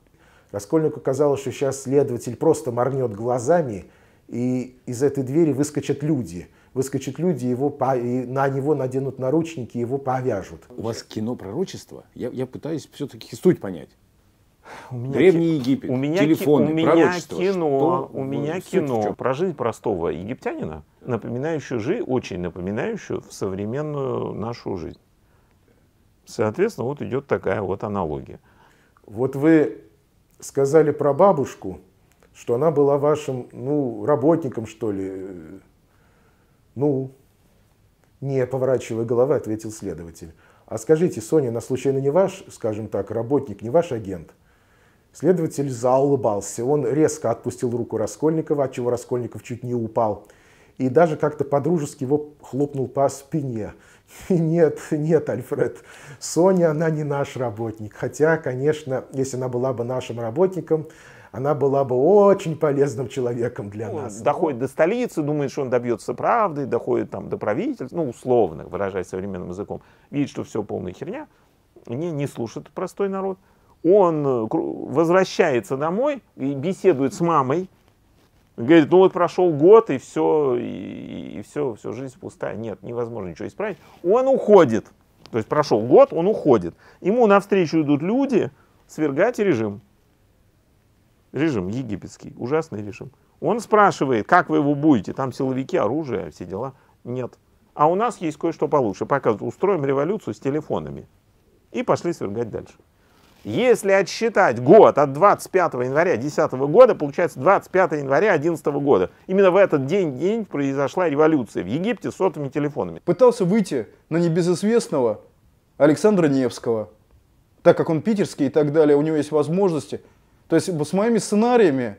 S2: Раскольнику казалось, что сейчас следователь просто моргнет глазами, и из этой двери выскочат люди. Выскочат люди, его и на него наденут наручники, его повяжут.
S3: У вас кино пророчество? Я, я пытаюсь все-таки суть понять. У меня Древний ки... Египет, у меня телефоны, у меня кино, Что? у меня Суть кино про жизнь простого египтянина, напоминающую жизнь, очень напоминающую в современную нашу жизнь. Соответственно, вот идет такая вот аналогия. Вот вы сказали
S2: про бабушку, что она была вашим, ну, работником, что ли. Ну, не поворачивая головы, ответил следователь. А скажите, Соня, она случайно не ваш, скажем так, работник, не ваш агент? Следователь заулыбался. Он резко отпустил руку Раскольникова, отчего Раскольников чуть не упал. И даже как-то по-дружески его хлопнул по спине. Нет, нет, Альфред, Соня, она не наш работник. Хотя, конечно, если она была бы нашим работником, она была бы очень полезным человеком для ну, нас.
S3: Доходит до столицы, думает, что он добьется правды, доходит там до правительства, ну, условно, выражаясь современным языком, видит, что все полная херня, не, не слушает простой народ. Он э, возвращается домой и беседует с мамой, Говорит, ну вот прошел год, и все, и, и все, все, жизнь пустая. Нет, невозможно ничего исправить. Он уходит. То есть прошел год, он уходит. Ему навстречу идут люди, свергать режим режим египетский, ужасный режим. Он спрашивает, как вы его будете, там силовики, оружие, все дела. Нет. А у нас есть кое-что получше. Пока устроим революцию с телефонами. И пошли свергать дальше. Если отсчитать год от 25 января 2010 года, получается 25 января 2011 года. Именно в этот день, день произошла революция в Египте с сотовыми телефонами. Пытался выйти на небезызвестного
S1: Александра Невского. Так как он питерский и так далее, у него есть возможности – то есть с моими сценариями,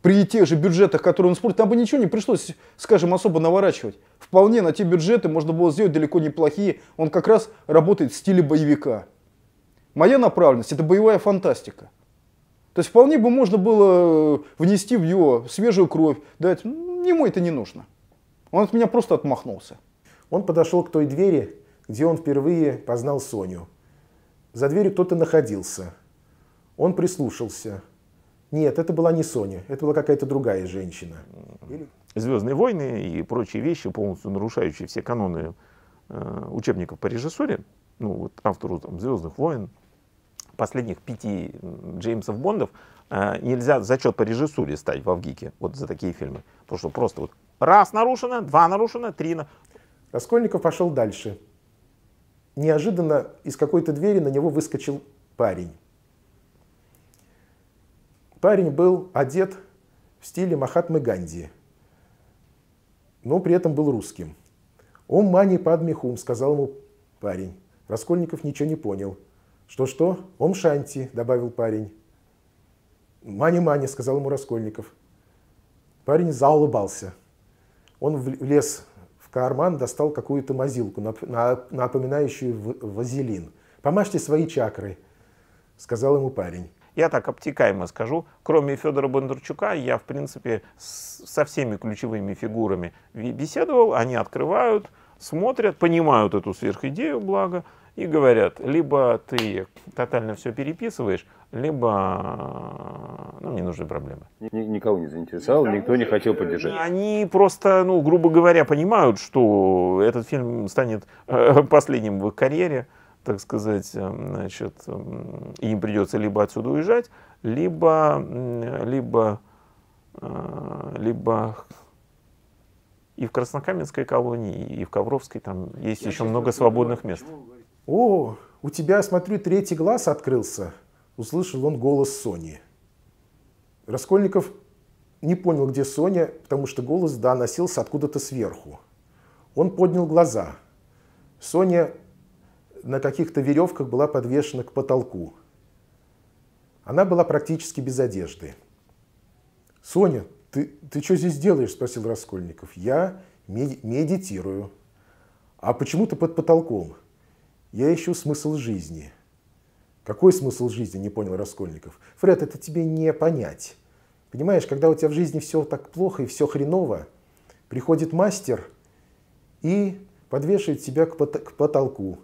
S1: при тех же бюджетах, которые он использует, там бы ничего не пришлось, скажем, особо наворачивать. Вполне на те бюджеты можно было сделать далеко неплохие. Он как раз работает в стиле боевика. Моя направленность – это боевая фантастика. То есть вполне бы можно было э, внести в него свежую кровь, дать. Ему это не нужно.
S2: Он от меня просто отмахнулся. Он подошел к той двери, где он впервые познал Соню. За дверью кто-то находился. Он прислушался – нет, это была не Соня, это была какая-то другая женщина. Или?
S3: Звездные войны и прочие вещи, полностью нарушающие все каноны э, учебников по режиссуре, ну вот автору там, Звездных войн, последних пяти Джеймсов Бондов, э, нельзя зачет по режиссуре стать в Авгике, вот за такие фильмы. Потому что просто вот раз нарушено, два нарушено, три на... Раскольников пошел дальше. Неожиданно
S2: из какой-то двери на него выскочил парень. Парень был одет в стиле Махатмы Ганди, но при этом был русским. «Ом мани падми хум», — сказал ему парень. Раскольников ничего не понял. «Что-что? Ом шанти», — добавил парень. «Мани-мани», — сказал ему Раскольников. Парень заулыбался. Он влез в карман, достал какую-то мазилку, напоминающую вазелин. «Помажьте свои чакры», — сказал ему парень.
S3: Я так обтекаемо скажу, кроме Федора Бондарчука, я, в принципе, с, со всеми ключевыми фигурами беседовал, они открывают, смотрят, понимают эту сверхидею, благо, и говорят, либо ты тотально все переписываешь, либо ну, не нужны проблемы. Никого не заинтересовал, никого никто не хотел поддержать. Они просто, ну, грубо говоря, понимают, что этот фильм станет э, последним в их карьере так сказать, э, значит, э, им придется либо отсюда уезжать, либо, либо, э, либо и в Краснокаменской колонии, и в Ковровской там есть Я еще много свободных мест.
S2: О, у тебя, смотрю, третий глаз открылся. Услышал он голос Сони. Раскольников не понял, где Соня, потому что голос доносился да, откуда-то сверху. Он поднял глаза. Соня на каких-то веревках была подвешена к потолку. Она была практически без одежды. «Соня, ты, ты что здесь делаешь?» – спросил Раскольников. «Я медитирую. А почему ты под потолком? Я ищу смысл жизни». «Какой смысл жизни?» – не понял Раскольников. «Фред, это тебе не понять. Понимаешь, когда у тебя в жизни все так плохо и все хреново, приходит мастер и подвешивает тебя к потолку.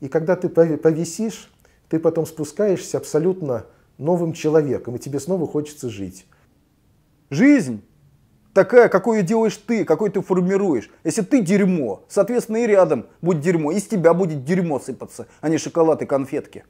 S2: И когда ты повисишь, ты потом спускаешься абсолютно новым человеком, и тебе снова хочется жить. Жизнь такая, какую делаешь ты, какой ты формируешь.
S1: Если ты дерьмо, соответственно и рядом будет дерьмо, из тебя будет дерьмо сыпаться, а не шоколад и конфетки.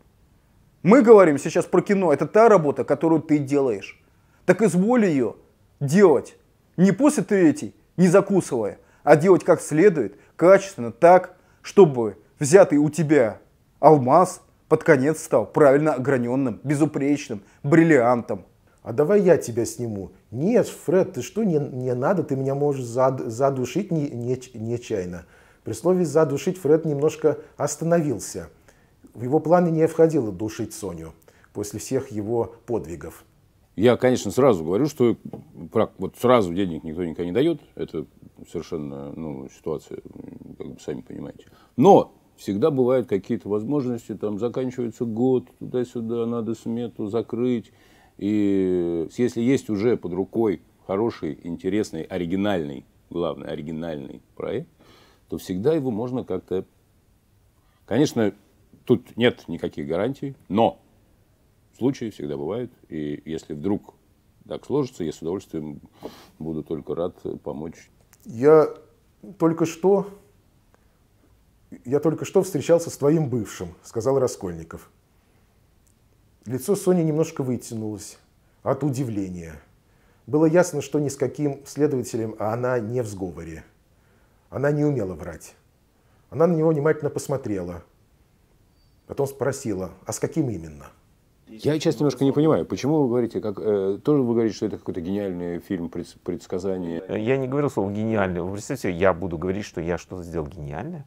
S1: Мы говорим сейчас про кино, это та работа, которую ты делаешь. Так изволь ее делать не после третьей, не закусывая, а делать как следует, качественно, так, чтобы Взятый у тебя
S2: алмаз под конец стал правильно ограненным, безупречным, бриллиантом. А давай я тебя сниму. Нет, Фред, ты что, не, не надо, ты меня можешь зад, задушить не, не, нечаянно. При слове «задушить» Фред немножко остановился. В его планы не входило душить Соню после всех его подвигов.
S4: Я, конечно, сразу говорю, что вот сразу денег никто никогда не дает. Это совершенно ну, ситуация, как бы сами понимаете. Но всегда бывают какие-то возможности, там заканчивается год, туда-сюда, надо смету закрыть. И если есть уже под рукой хороший, интересный, оригинальный, главное, оригинальный проект, то всегда его можно как-то... Конечно, тут нет никаких гарантий, но случаи всегда бывают. И если вдруг так сложится, я с удовольствием буду только рад помочь.
S2: Я только что я только что встречался с твоим бывшим», — сказал Раскольников. Лицо Сони немножко вытянулось от удивления. Было ясно, что ни с каким следователем а она не в сговоре. Она не умела врать. Она на него внимательно посмотрела. Потом спросила, а с каким именно? Я, честно, немножко не понимаю, почему вы говорите, как э,
S4: тоже вы говорите, что это какой-то гениальный фильм, предсказание. Я не говорил слово гениальное. Вы представьте, я буду говорить, что я что-то сделал гениальное.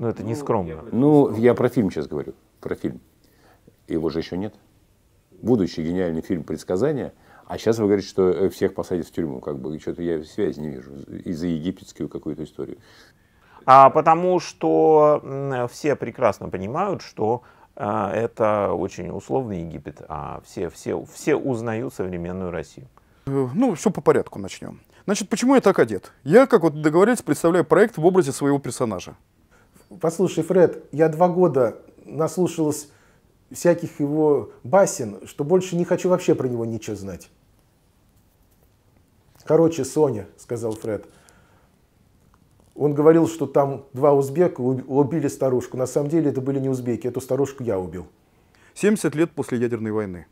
S3: Ну, это не ну, скромно.
S4: Ну, я про фильм сейчас говорю. Про фильм. Его же еще нет. Будущий гениальный фильм «Предсказания», а сейчас вы говорите, что э, всех посадят в тюрьму. Как бы что-то я связи не вижу. И за египетскую
S3: какую-то историю. А потому что все прекрасно понимают, что э, это очень условный Египет, а все, все, все узнают современную Россию.
S1: Э, ну, все по порядку начнем. Значит, почему я так одет? Я, как вот договорились, представляю проект в образе своего персонажа.
S2: Послушай, Фред, я два года наслушалась всяких его басен, что больше не хочу вообще про него ничего знать. Короче, Соня, сказал Фред. Он говорил, что там два узбека убили старушку. На самом деле это были не узбеки, эту старушку я убил.
S1: 70 лет после ядерной войны.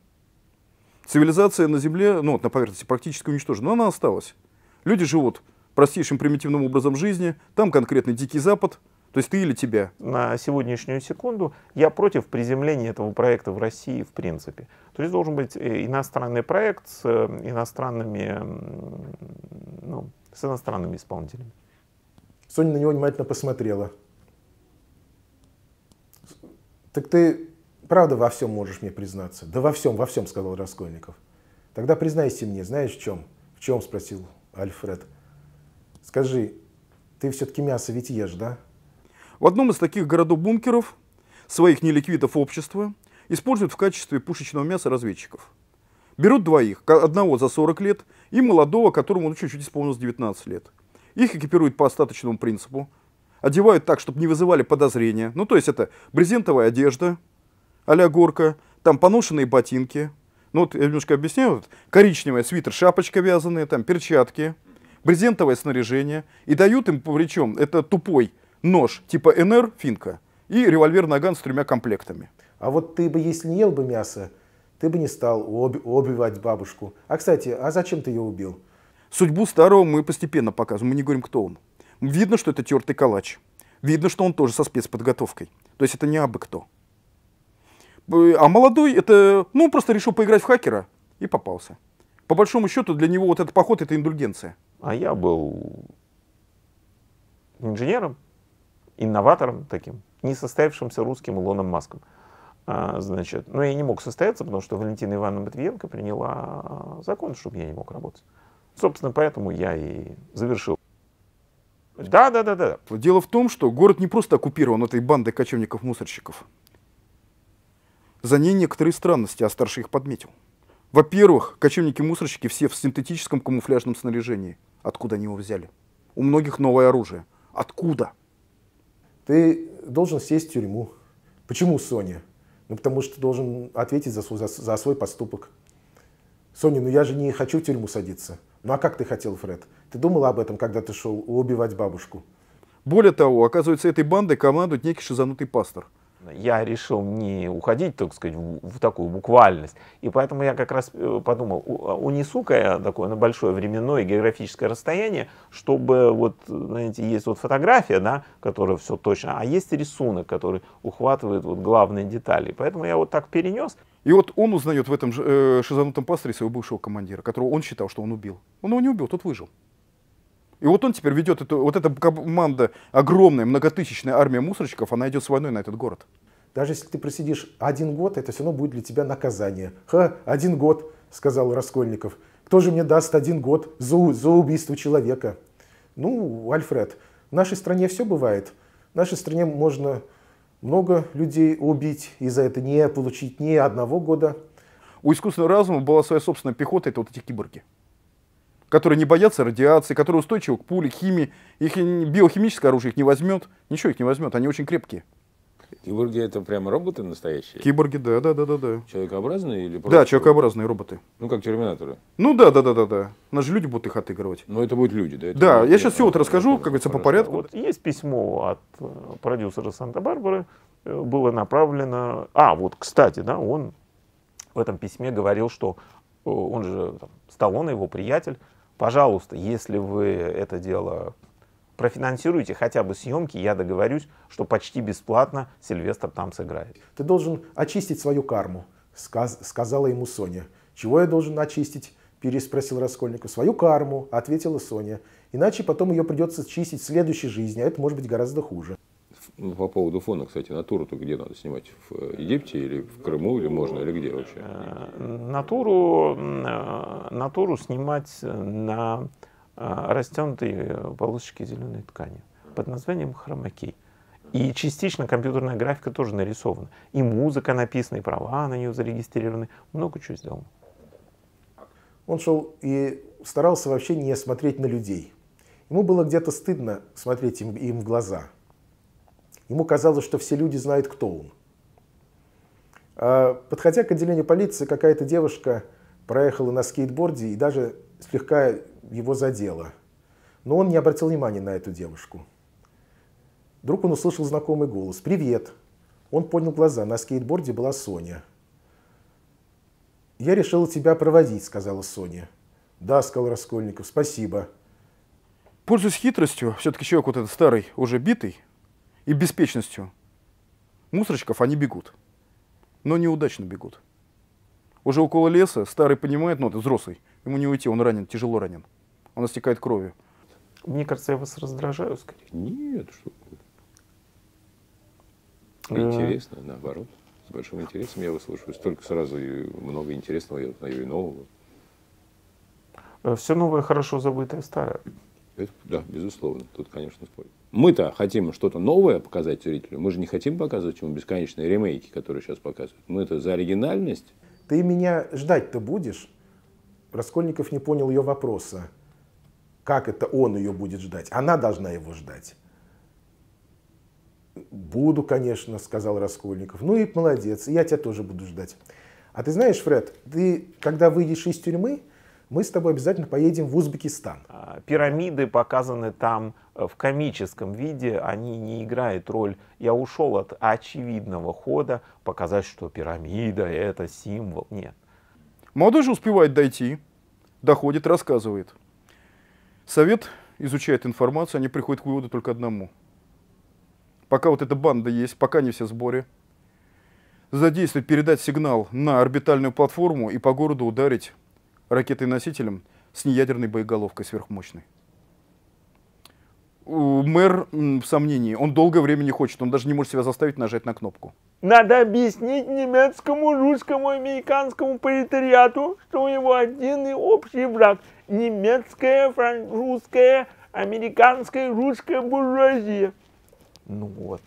S1: Цивилизация на Земле, ну, на поверхности практически уничтожена, но она осталась. Люди живут простейшим примитивным образом жизни, там конкретный Дикий Запад – то есть ты или тебя?
S3: На сегодняшнюю секунду я против приземления этого проекта в России в принципе. То есть должен быть э, иностранный проект с э, иностранными, ну, с иностранными исполнителями. Соня на него внимательно посмотрела.
S2: Так ты правда во всем можешь мне признаться? Да во всем, во всем, сказал Раскольников. Тогда признайся мне, знаешь в чем? В чем, спросил Альфред. Скажи, ты все-таки мясо ведь ешь, да? В одном из таких городов-бункеров своих
S1: неликвидов общества используют в качестве пушечного мяса разведчиков. Берут двоих, одного за 40 лет и молодого, которому ну, чуть-чуть исполнилось 19 лет. Их экипируют по остаточному принципу, одевают так, чтобы не вызывали подозрения. Ну, то есть это брезентовая одежда а горка, там поношенные ботинки. Ну, вот я немножко объясняю. Вот, коричневая свитер, шапочка вязаная, там перчатки, брезентовое снаряжение. И дают им, причем, это тупой нож типа НР, финка, и револьвер-наган с тремя
S2: комплектами. А вот ты бы, если не ел бы мясо, ты бы не стал об- убивать бабушку. А, кстати, а зачем ты ее убил? Судьбу старого мы постепенно показываем, мы не говорим, кто он.
S1: Видно, что это тертый калач. Видно, что он тоже со спецподготовкой. То есть это не абы кто. Э, а молодой это, ну, просто решил поиграть в хакера и попался.
S3: По большому счету для него вот этот поход это индульгенция. А я был инженером, инноватором таким, не состоявшимся русским Илоном Маском. А, значит, но ну, я не мог состояться, потому что Валентина Ивановна Матвиенко приняла а, закон, чтобы я не мог работать. Собственно, поэтому я и завершил.
S1: Да, да, да, да. Дело в том, что город не просто оккупирован этой бандой кочевников-мусорщиков. За ней некоторые странности, а старший их подметил. Во-первых, кочевники-мусорщики все в синтетическом камуфляжном снаряжении. Откуда они его взяли? У многих новое
S2: оружие. Откуда? ты должен сесть в тюрьму. Почему Соня? Ну, потому что ты должен ответить за свой, за, за свой поступок. Соня, ну я же не хочу в тюрьму садиться. Ну а как ты хотел, Фред? Ты думал об этом, когда ты шел убивать
S3: бабушку? Более того, оказывается, этой бандой командует некий шизанутый пастор – я решил не уходить, так сказать, в, в такую буквальность. И поэтому я как раз э, подумал, а унесу-ка я такое на большое временное географическое расстояние, чтобы вот, знаете, есть вот фотография, да, которая все точно, а есть рисунок, который ухватывает вот главные детали. Поэтому я вот так перенес. И вот он узнает в этом э, шизанутом пастыре своего бывшего
S1: командира, которого он считал, что он убил. Он его не убил, тот выжил. И вот он теперь ведет эту, вот эта команда, огромная многотысячная армия мусорщиков, она идет с войной на этот город.
S2: Даже если ты просидишь один год, это все равно будет для тебя наказание. Ха, один год, сказал Раскольников. Кто же мне даст один год за, за убийство человека? Ну, Альфред, в нашей стране все бывает. В нашей стране можно много людей убить и за это не получить ни одного года. У искусственного разума была своя собственная пехота,
S1: это вот эти киборги которые не боятся радиации, которые устойчивы к пуле, химии. Их биохимическое оружие их не возьмет, ничего их не возьмет, они очень крепкие.
S4: Киборги это прямо роботы настоящие? Киборги, да, да, да, да, да. Человекообразные или просто? Да, человекообразные роботы. Ну, как терминаторы.
S1: Ну да, да, да, да, да. Нас же люди будут их отыгрывать. Но ну, это будут люди, да? Да,
S3: я сейчас все вот расскажу, как говорится, по порядку. Вот есть письмо от э, продюсера Санта-Барбары, э, было направлено. А, вот, кстати, да, он в этом письме говорил, что э, он же там, Сталлоне, его приятель, Пожалуйста, если вы это дело профинансируете, хотя бы съемки, я договорюсь, что почти бесплатно Сильвестр там сыграет. Ты должен очистить
S2: свою карму, сказ сказала ему Соня. Чего я должен очистить? переспросил Раскольников. Свою карму, ответила Соня. Иначе потом ее придется чистить в следующей жизни, а это может быть гораздо хуже.
S4: Ну, по поводу фона, кстати, натуру-то где надо снимать? В э, Египте или в Крыму, или можно, или где вообще? Э,
S3: натуру, э, натуру снимать на растянутой полосочке зеленой ткани под названием хромакей. И частично компьютерная графика тоже нарисована. И музыка написана, и права на нее зарегистрированы. Много чего сделано.
S2: Он шел и старался вообще не смотреть на людей. Ему было где-то стыдно смотреть им, им в глаза – Ему казалось, что все люди знают, кто он. А, подходя к отделению полиции, какая-то девушка проехала на скейтборде и даже слегка его задела. Но он не обратил внимания на эту девушку. Вдруг он услышал знакомый голос. «Привет!» Он поднял глаза. На скейтборде была Соня. «Я решила тебя проводить», — сказала Соня. «Да», — сказал Раскольников, — «спасибо». Пользуясь хитростью, все-таки
S1: человек вот этот старый, уже битый, и беспечностью мусорщиков они бегут. Но неудачно бегут. Уже около леса старый понимает, ну, это взрослый, ему не уйти, он ранен, тяжело ранен. Он истекает кровью.
S3: Мне кажется, я вас раздражаю скорее.
S4: Нет, что э, Интересно, наоборот. С большим интересом я выслушаю. Столько сразу и много интересного я узнаю и нового.
S3: Э, Все новое хорошо забытое старое.
S4: Это, да, безусловно. Тут, конечно, спорить. Мы-то хотим что-то новое показать зрителю. Мы же не хотим показывать ему бесконечные ремейки,
S2: которые сейчас показывают. Мы-то за оригинальность. Ты меня ждать-то будешь? Раскольников не понял ее вопроса. Как это он ее будет ждать? Она должна его ждать. Буду, конечно, сказал Раскольников. Ну и молодец, я тебя тоже буду ждать. А ты знаешь, Фред, ты, когда выйдешь из тюрьмы, мы с тобой обязательно поедем в Узбекистан.
S3: А, пирамиды показаны там э, в комическом виде, они не играют роль. Я ушел от очевидного хода показать, что пирамида — это символ. Нет. Молодой же успевает дойти,
S1: доходит, рассказывает. Совет изучает информацию, они приходят к выводу только одному. Пока вот эта банда есть, пока не все в сборе, задействовать, передать сигнал на орбитальную платформу и по городу ударить ракетой-носителем с неядерной боеголовкой сверхмощной. Мэр в сомнении, он долгое время не хочет, он даже не может себя заставить нажать на кнопку.
S3: Надо объяснить немецкому, русскому, американскому пролетариату, что у него один и общий враг – немецкая, французская, американская, русская буржуазия. Ну вот,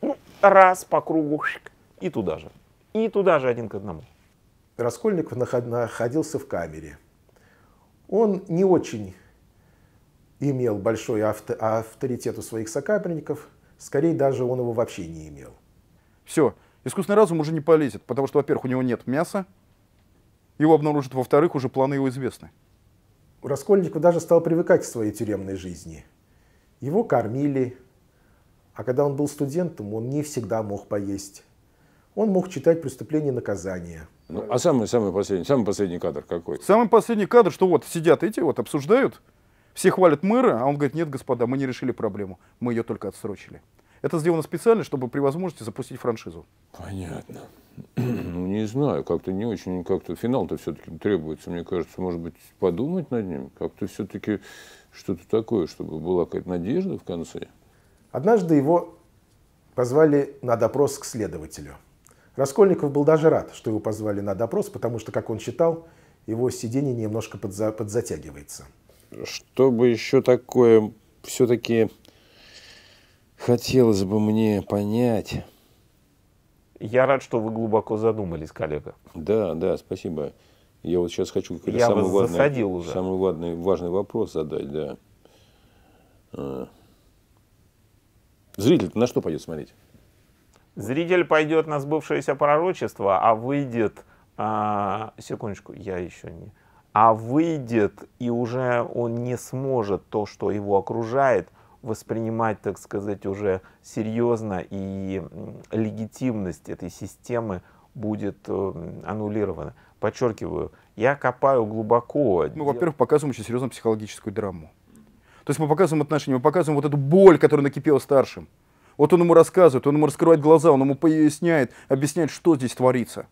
S3: ну, раз по кругу, и туда же, и туда же один к одному.
S2: Раскольников находился в камере. Он не очень имел большой авторитет у своих сокамерников, скорее даже он его вообще не имел. Все,
S1: искусственный разум уже не полезет, потому что, во-первых, у него нет мяса, его обнаружат, во-вторых, уже
S2: планы его известны. Раскольников даже стал привыкать к своей тюремной жизни. Его кормили, а когда он был студентом, он не всегда мог поесть. Он мог читать «Преступление и наказание»,
S4: ну, а самый, самый последний, самый последний кадр какой? Самый
S1: последний кадр, что вот сидят эти, вот обсуждают, все хвалят мэра, а он говорит, нет, господа, мы не решили проблему, мы ее только отсрочили. Это сделано специально, чтобы при возможности запустить франшизу.
S3: Понятно.
S4: Ну, не знаю, как-то не очень, как-то финал-то все-таки требуется, мне кажется, может быть, подумать над ним, как-то все-таки что-то такое, чтобы была какая-то надежда
S2: в конце. Однажды его позвали на допрос к следователю – Раскольников был даже рад, что его позвали на допрос, потому что, как он считал, его сидение немножко подза подзатягивается.
S4: Что бы еще такое все-таки хотелось бы мне понять.
S3: Я рад, что вы глубоко задумались, коллега.
S4: Да, да, спасибо. Я вот сейчас хочу Я самый, вас важный, засадил уже. самый важный, важный вопрос задать, да. А. Зритель на что пойдет смотреть?
S3: Зритель пойдет на сбывшееся пророчество, а выйдет... А, секундочку, я еще не... А выйдет, и уже он не сможет то, что его окружает, воспринимать, так сказать, уже серьезно, и легитимность этой системы будет э, аннулирована. Подчеркиваю, я копаю глубоко. Ну, во-первых, показываем очень серьезную психологическую драму.
S1: То есть мы показываем отношения, мы показываем вот эту боль, которая накипела старшим. Вот он ему рассказывает, он ему раскрывает глаза, он ему поясняет, объясняет, что здесь творится.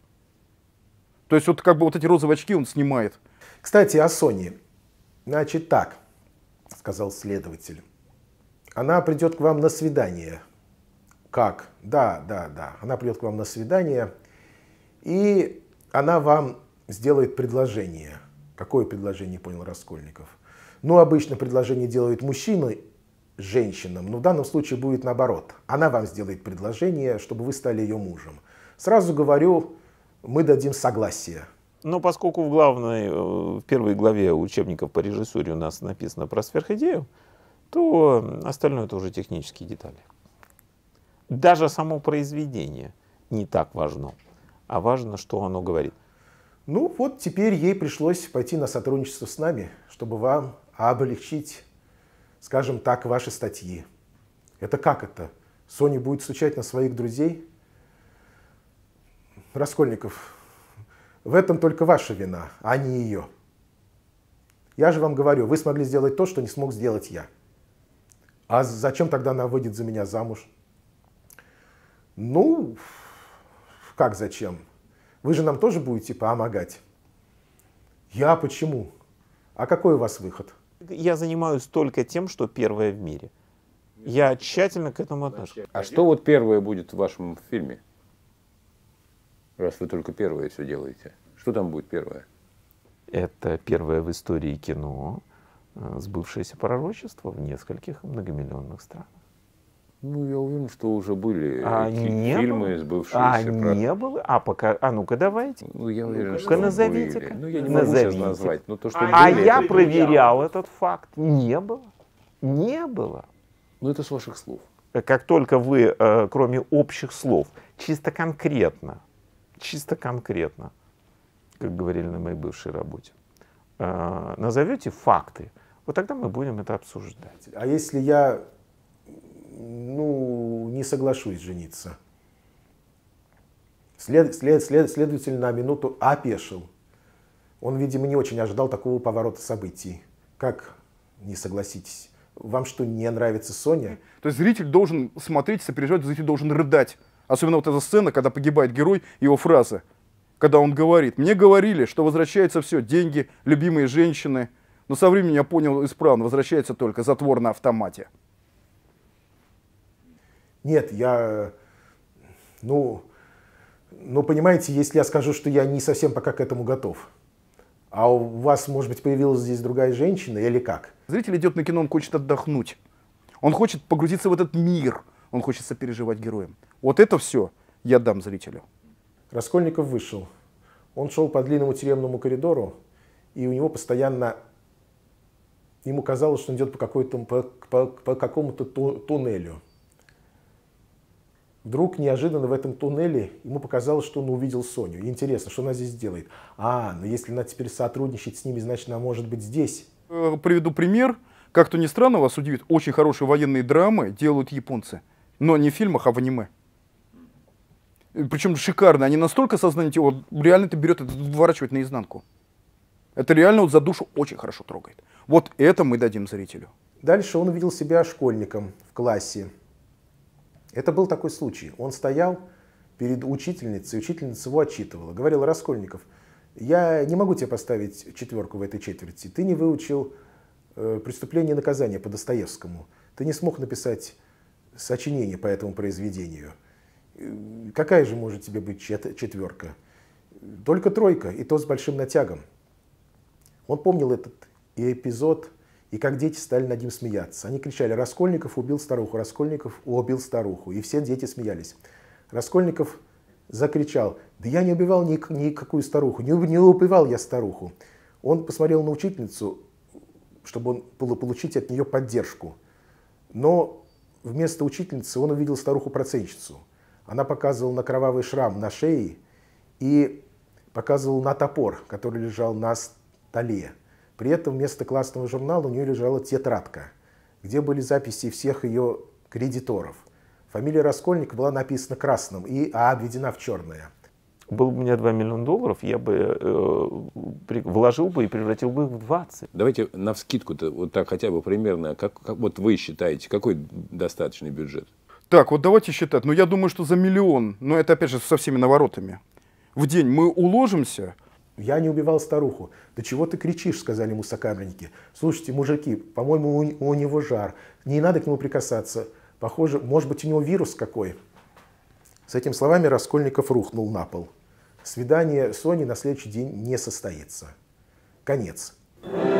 S1: То есть вот как бы вот эти розовые очки он снимает.
S2: Кстати, о Соне. Значит так, сказал следователь. Она придет к вам на свидание. Как? Да, да, да. Она придет к вам на свидание, и она вам сделает предложение. Какое предложение, понял Раскольников? Ну, обычно предложение делают мужчины, женщинам, но в данном случае будет наоборот. Она вам сделает предложение, чтобы вы стали ее мужем. Сразу говорю, мы дадим согласие.
S3: Но поскольку в, главной, э, в первой главе учебников по режиссуре у нас написано про сверхидею, то остальное это уже технические детали. Даже само произведение не так важно, а важно, что оно говорит. Ну вот теперь ей пришлось пойти
S2: на сотрудничество с нами, чтобы вам облегчить скажем так, ваши статьи. Это как это? Sony будет стучать на своих друзей? Раскольников, в этом только ваша вина, а не ее. Я же вам говорю, вы смогли сделать то, что не смог сделать я. А зачем тогда она выйдет за меня замуж? Ну, как зачем? Вы же нам тоже будете помогать. Я
S3: почему? А какой у вас выход? Я занимаюсь только тем, что первое в мире. Я тщательно к этому отношусь. А что вот первое будет в вашем фильме?
S4: Раз вы только первое все делаете. Что там будет первое?
S3: Это первое в истории кино э, сбывшееся пророчество в нескольких многомиллионных странах. Ну, я уверен, что уже были а не фильмы, было? бывшими. А, про... не было? А, пока... а ну-ка давайте. Ну, я уверен, ну что назовите -ка. были. Ну, я не назовите. могу сейчас назвать. Но то, что а были, я это... проверял этот факт. Не было. Не было. Ну, это с ваших слов. Э, как только вы, э, кроме общих слов, чисто конкретно, чисто конкретно, как говорили на моей бывшей работе, э, назовете факты, вот тогда мы будем это обсуждать.
S2: А если я ну, не соглашусь жениться. След, след, след, следователь на минуту опешил. Он, видимо, не очень ожидал такого поворота событий. Как не согласитесь? Вам что, не нравится Соня? То
S1: есть зритель должен смотреть, сопереживать, зритель должен рыдать. Особенно вот эта сцена, когда погибает герой, его фраза, когда он говорит, «Мне говорили, что возвращается все, деньги, любимые женщины, но со временем я понял исправно, возвращается только затвор на автомате».
S2: Нет, я, ну, ну, понимаете, если я скажу, что я не совсем пока к этому готов, а у вас, может быть, появилась здесь другая женщина или как? Зритель идет на кино, он хочет отдохнуть.
S1: Он хочет погрузиться в этот мир. Он хочет сопереживать героям. Вот это все я дам зрителю.
S2: Раскольников вышел. Он шел по длинному тюремному коридору, и у него постоянно... Ему казалось, что он идет по, по, по, по какому-то ту, туннелю. Вдруг неожиданно в этом туннеле ему показалось, что он увидел Соню. интересно, что она здесь делает? А, ну если она теперь сотрудничает с ними, значит, она может быть здесь.
S1: Э, приведу пример. Как-то ни странно вас удивит, очень хорошие военные драмы делают японцы. Но не в фильмах, а в аниме. Причем шикарно. Они настолько сознание вот реально это берет это выворачивает наизнанку. Это
S2: реально вот за душу очень хорошо трогает. Вот это мы дадим зрителю. Дальше он увидел себя школьником в классе. Это был такой случай. Он стоял перед учительницей, учительница его отчитывала. Говорила, Раскольников, я не могу тебе поставить четверку в этой четверти. Ты не выучил э, «Преступление и наказание» по Достоевскому. Ты не смог написать сочинение по этому произведению. Э, какая же может тебе быть чет четверка? Только тройка, и то с большим натягом. Он помнил этот эпизод и как дети стали над ним смеяться. Они кричали «Раскольников убил старуху! Раскольников убил старуху!» И все дети смеялись. Раскольников закричал «Да я не убивал ник- никакую старуху! Не, не убивал я старуху!» Он посмотрел на учительницу, чтобы он получить от нее поддержку. Но вместо учительницы он увидел старуху-проценщицу. Она показывала на кровавый шрам на шее и показывала на топор, который лежал на столе. При этом вместо классного журнала у нее лежала тетрадка, где были записи всех ее кредиторов. Фамилия Раскольника была написана красным и а обведена в черное.
S3: Был бы у меня 2 миллиона долларов, я бы э, вложил бы и
S4: превратил бы их в 20. Давайте на вскидку-то вот так хотя бы примерно, как, как вот вы считаете, какой достаточный бюджет?
S1: Так, вот давайте считать. Ну, я думаю, что за миллион, но это опять же со всеми
S2: наворотами. В день мы уложимся, я не убивал старуху. Да чего ты кричишь, сказали ему сокамерники. Слушайте, мужики, по-моему, у него жар. Не надо к нему прикасаться. Похоже, может быть, у него вирус какой. С этими словами Раскольников рухнул на пол. Свидание Сони на следующий день не состоится.
S3: Конец. Конец.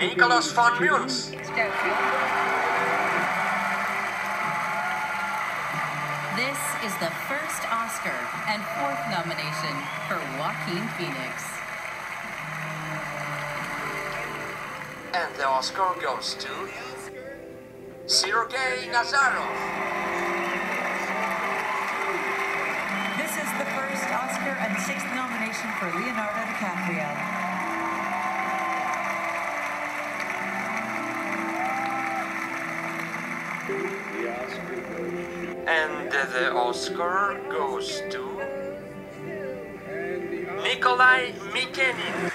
S3: Nikolaus von Münz.
S1: This is the first Oscar and fourth
S4: nomination for Joaquin Phoenix.
S3: And the Oscar goes to Sergei Nazarov. This is the first Oscar and sixth nomination for Leonardo DiCaprio. And the Oscar goes to Nikolai Mikenin.